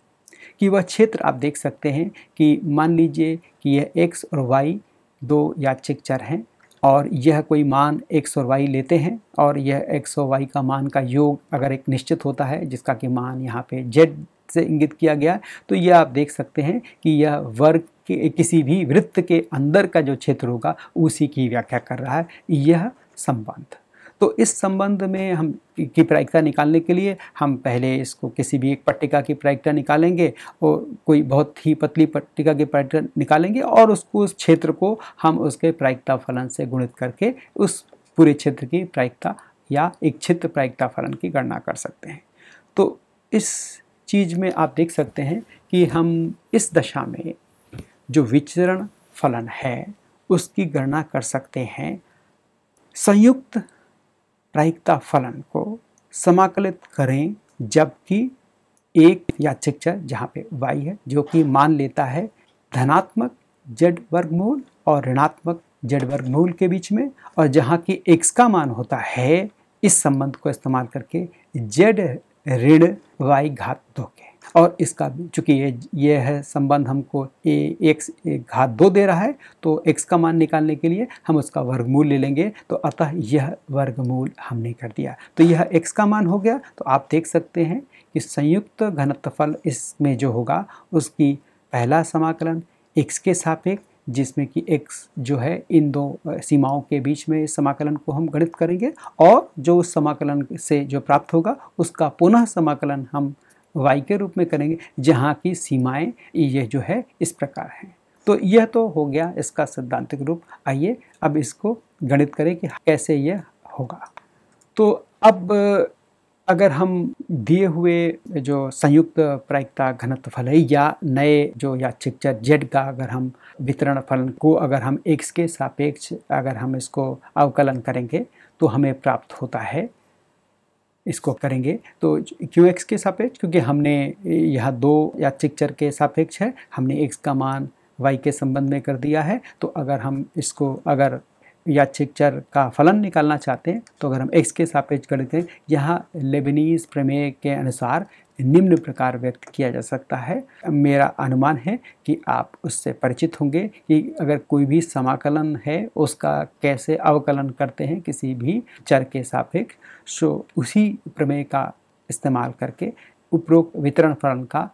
कि वह क्षेत्र आप देख सकते हैं कि मान लीजिए कि यह एक्स और वाई दो याचिक चर हैं और यह कोई मान एक वाई लेते हैं और यह एक वाई का मान का योग अगर एक निश्चित होता है जिसका कि मान यहाँ पे जेड से इंगित किया गया तो यह आप देख सकते हैं कि यह वर्ग के किसी भी वृत्त के अंदर का जो क्षेत्र होगा उसी की व्याख्या कर रहा है यह संबंध तो इस संबंध में हम की प्रायिकता निकालने के लिए हम पहले इसको किसी भी एक पट्टिका की प्रायिकता निकालेंगे और कोई बहुत ही पतली पट्टिका की प्रायिकता निकालेंगे और उसको उस क्षेत्र को हम उसके प्रायिकता फलन से गुणित करके उस पूरे क्षेत्र की प्रायिकता या एक क्षेत्र प्रायिकता फलन की गणना कर सकते हैं तो इस चीज़ में आप देख सकते हैं कि हम इस दशा में जो विचरण फलन है उसकी गणना कर सकते हैं संयुक्त प्रायिकता फलन को समाकलित करें जबकि एक या चिक्चर जहाँ पे y है जो कि मान लेता है धनात्मक z वर्गमूल और ऋणात्मक z वर्गमूल के बीच में और जहाँ की x का मान होता है इस संबंध को इस्तेमाल करके z ऋण y घात दो के और इसका चूंकि ये ये है संबंध हमको ए एक्स एक घात दो दे रहा है तो एक्स का मान निकालने के लिए हम उसका वर्गमूल ले लेंगे तो अतः यह वर्गमूल हमने कर दिया तो यह एक्स का मान हो गया तो आप देख सकते हैं कि संयुक्त घनत्वफल इसमें जो होगा उसकी पहला समाकलन एक्स के सापेक्ष जिसमें कि x जो है इन दो सीमाओं के बीच में समाकलन को हम गणित करेंगे और जो उस समाकलन से जो प्राप्त होगा उसका पुनः समाकलन हम वाई के रूप में करेंगे जहाँ की सीमाएं ये जो है इस प्रकार हैं तो यह तो हो गया इसका सिद्धांतिक रूप आइए अब इसको गणित करें कि कैसे यह होगा तो अब अगर हम दिए हुए जो संयुक्त प्रायिकता घनत्व फल है या नए जो या चिक्चर जेड का अगर हम वितरण फल को अगर हम एक्स के सापेक्ष अगर हम इसको अवकलन करेंगे तो हमें प्राप्त होता है इसको करेंगे तो क्यू एक्स के सापेक्ष क्योंकि हमने यहाँ दो या चिक्चर के सापेक्ष है हमने एक्स का मान वाई के संबंध में कर दिया है तो अगर हम इसको अगर या चिक्चर का फलन निकालना चाहते हैं तो अगर हम एक्स के सापेक्ष कर देते हैं यहाँ लेबनीज प्रमेय के अनुसार निम्न प्रकार व्यक्त किया जा सकता है मेरा अनुमान है कि आप उससे परिचित होंगे कि अगर कोई भी समाकलन है उसका कैसे अवकलन करते हैं किसी भी चर के सापेक्ष सो उसी प्रमेय का इस्तेमाल करके उपरोक्त वितरण फलन का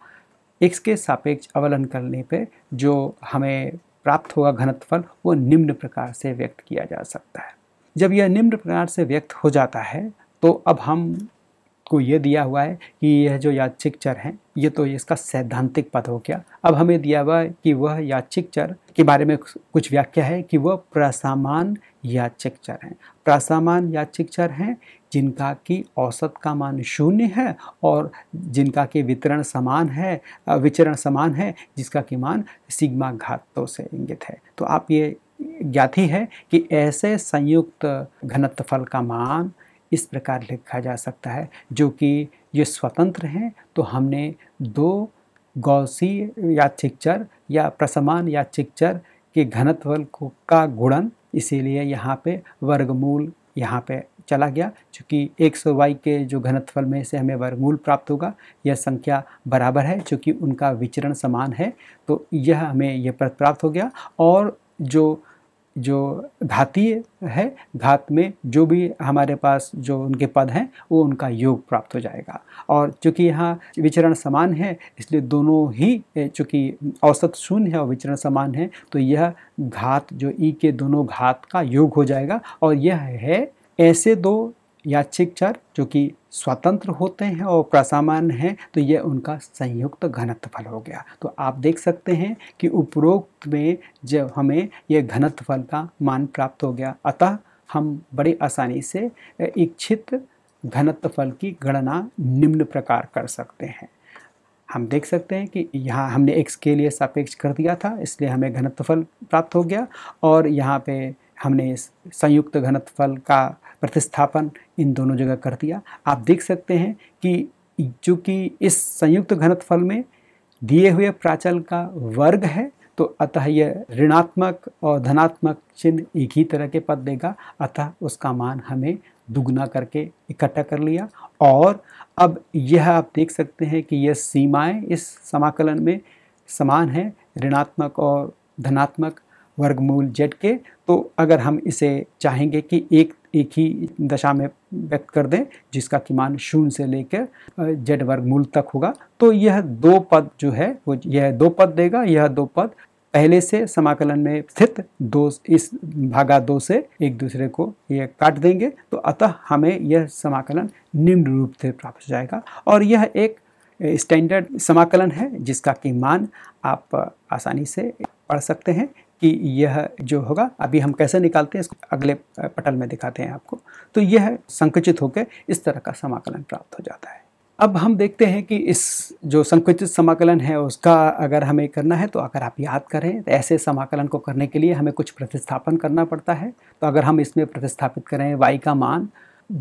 एक्स के सापेक्ष अवलन करने पर जो हमें प्राप्त होगा घनत्वफल वो निम्न प्रकार से व्यक्त किया जा सकता है जब यह निम्न प्रकार से व्यक्त हो जाता है तो अब हम आपको ये दिया हुआ है कि यह जो याचिक चर हैं ये तो इसका सैद्धांतिक पद हो गया अब हमें दिया हुआ है कि वह याचिक चर के बारे में कुछ व्याख्या है कि वह प्रसामान याचिक चर हैं प्रसामान याचिक चर हैं जिनका कि औसत का मान शून्य है और जिनका कि वितरण समान है विचरण समान है जिसका कि मान सिग्मा घात से इंगित है तो आप ये ज्ञात ही है कि ऐसे संयुक्त घनत्व फल का मान इस प्रकार लिखा जा सकता है जो कि ये स्वतंत्र हैं तो हमने दो गौसीय या चिक्चर या प्रसमान या चिक्चर के घनत्व को का गुणन इसीलिए यहाँ पे वर्गमूल यहाँ पे चला गया चूँकि एक सौ वाई के जो घनत्वल में से हमें वर्गमूल प्राप्त होगा यह संख्या बराबर है चूँकि उनका विचरण समान है तो यह हमें यह प्राप्त हो गया और जो जो घातीय है घात में जो भी हमारे पास जो उनके पद हैं वो उनका योग प्राप्त हो जाएगा और चूँकि यहाँ विचरण समान है इसलिए दोनों ही चूँकि औसत शून्य है और विचरण समान है तो यह घात जो ई के दोनों घात का योग हो जाएगा और यह है ऐसे दो याचिक चर जो कि स्वतंत्र होते हैं और प्रसामान हैं तो यह उनका संयुक्त घनत्वफल हो गया तो आप देख सकते हैं कि उपरोक्त में जब हमें यह घनत्वफल का मान प्राप्त हो गया अतः हम बड़ी आसानी से इच्छित घनत्वफल की गणना निम्न प्रकार कर सकते हैं हम देख सकते हैं कि यहाँ हमने एक्स के लिए सापेक्ष कर दिया था इसलिए हमें घनत्वफल प्राप्त हो गया और यहाँ पे हमने संयुक्त घनत्वफल का प्रतिस्थापन इन दोनों जगह कर दिया आप देख सकते हैं कि चूँकि इस संयुक्त घनत्फल में दिए हुए प्राचल का वर्ग है तो अतः यह ऋणात्मक और धनात्मक चिन्ह एक ही तरह के पद देगा अतः उसका मान हमें दुगना करके इकट्ठा कर लिया और अब यह आप देख सकते हैं कि यह सीमाएं इस समाकलन में समान हैं ऋणात्मक और धनात्मक वर्गमूल जेड के तो अगर हम इसे चाहेंगे कि एक एक ही दशा में व्यक्त कर दें जिसका कि मान शून्य से लेकर जेड वर्गमूल तक होगा तो यह दो पद जो है वो यह दो पद देगा यह दो पद पहले से समाकलन में स्थित दो इस भागा दो से एक दूसरे को यह काट देंगे तो अतः हमें यह समाकलन निम्न रूप से प्राप्त हो जाएगा और यह एक स्टैंडर्ड समाकलन है जिसका कि मान आप आसानी से पढ़ सकते हैं कि यह जो होगा अभी हम कैसे निकालते हैं इसको अगले पटल में दिखाते हैं आपको तो यह संकुचित होकर इस तरह का समाकलन प्राप्त हो जाता है अब हम देखते हैं कि इस जो संकुचित समाकलन है उसका अगर हमें करना है तो अगर आप याद करें तो ऐसे समाकलन को करने के लिए हमें कुछ प्रतिस्थापन करना पड़ता है तो अगर हम इसमें प्रतिस्थापित करें y का मान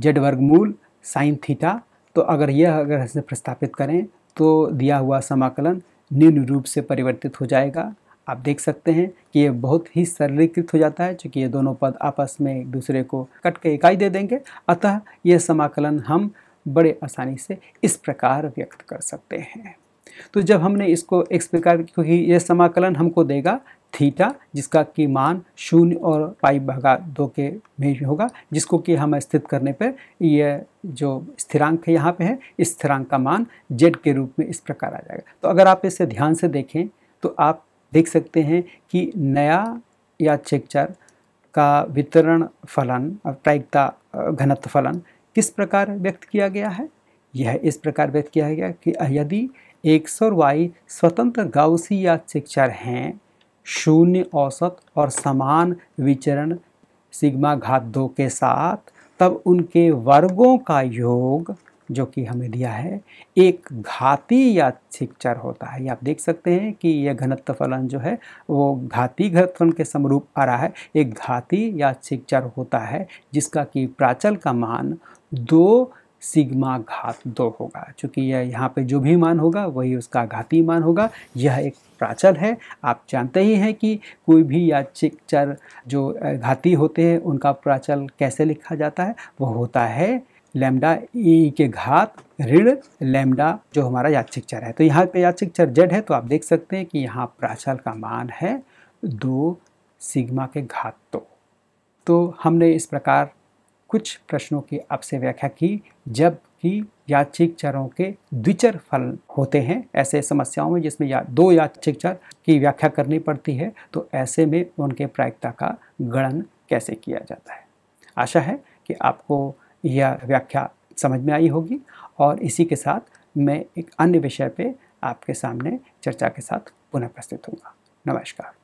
जेड वर्गमूल साइन थीटा तो अगर यह अगर इसमें प्रस्थापित करें तो दिया हुआ समाकलन निम्न रूप से परिवर्तित हो जाएगा आप देख सकते हैं कि ये बहुत ही सरलीकृत हो जाता है क्योंकि ये दोनों पद आपस में एक दूसरे को कट के इकाई दे देंगे अतः ये समाकलन हम बड़े आसानी से इस प्रकार व्यक्त कर सकते हैं तो जब हमने इसको एक प्रकार क्योंकि ये समाकलन हमको देगा थीटा जिसका कि मान शून्य और पाई भागा दो के में होगा जिसको कि हम स्थित करने पर यह जो स्थिरांक है यहाँ पे है इस स्थिरांक का मान जेड के रूप में इस प्रकार आ जाएगा तो अगर आप इसे ध्यान से देखें तो आप देख सकते हैं कि नया या चेकचर का वितरण फलन प्रायिकता घनत्व फलन किस प्रकार व्यक्त किया गया है यह इस प्रकार व्यक्त किया गया कि यदि एक्स और वाई स्वतंत्र गाउसी या चेकचर हैं शून्य औसत और समान विचरण सिग्मा घात दो के साथ तब उनके वर्गों का योग जो कि हमें दिया है एक घाती या छिक्चर होता है ये आप देख सकते हैं कि यह घनत्व फलन जो है वो घाती घनत्व के समरूप आ रहा है एक घाती या छिक्चर होता है जिसका कि प्राचल का मान दो सिग्मा घात दो होगा चूँकि यह यहाँ पे जो भी मान होगा वही उसका घाती मान होगा यह एक प्राचल है आप जानते ही हैं कि कोई भी याचिक चर जो घाती होते हैं उनका प्राचल कैसे लिखा जाता है वो होता है लेमडा ई के घात ऋण लेमडा जो हमारा याचिक चर है तो यहाँ पे यादृिक चर जेड है तो आप देख सकते हैं कि यहाँ प्राचल का मान है दो सिग्मा के घात दो तो हमने इस प्रकार कुछ प्रश्नों की आपसे व्याख्या की जबकि याचिक चरों के द्विचर फल होते हैं ऐसे समस्याओं में जिसमें या दो याचिक चर की व्याख्या करनी पड़ती है तो ऐसे में उनके प्रायिकता का गणन कैसे किया जाता है आशा है कि आपको यह व्याख्या समझ में आई होगी और इसी के साथ मैं एक अन्य विषय पे आपके सामने चर्चा के साथ पुनः प्रस्तुत होगा नमस्कार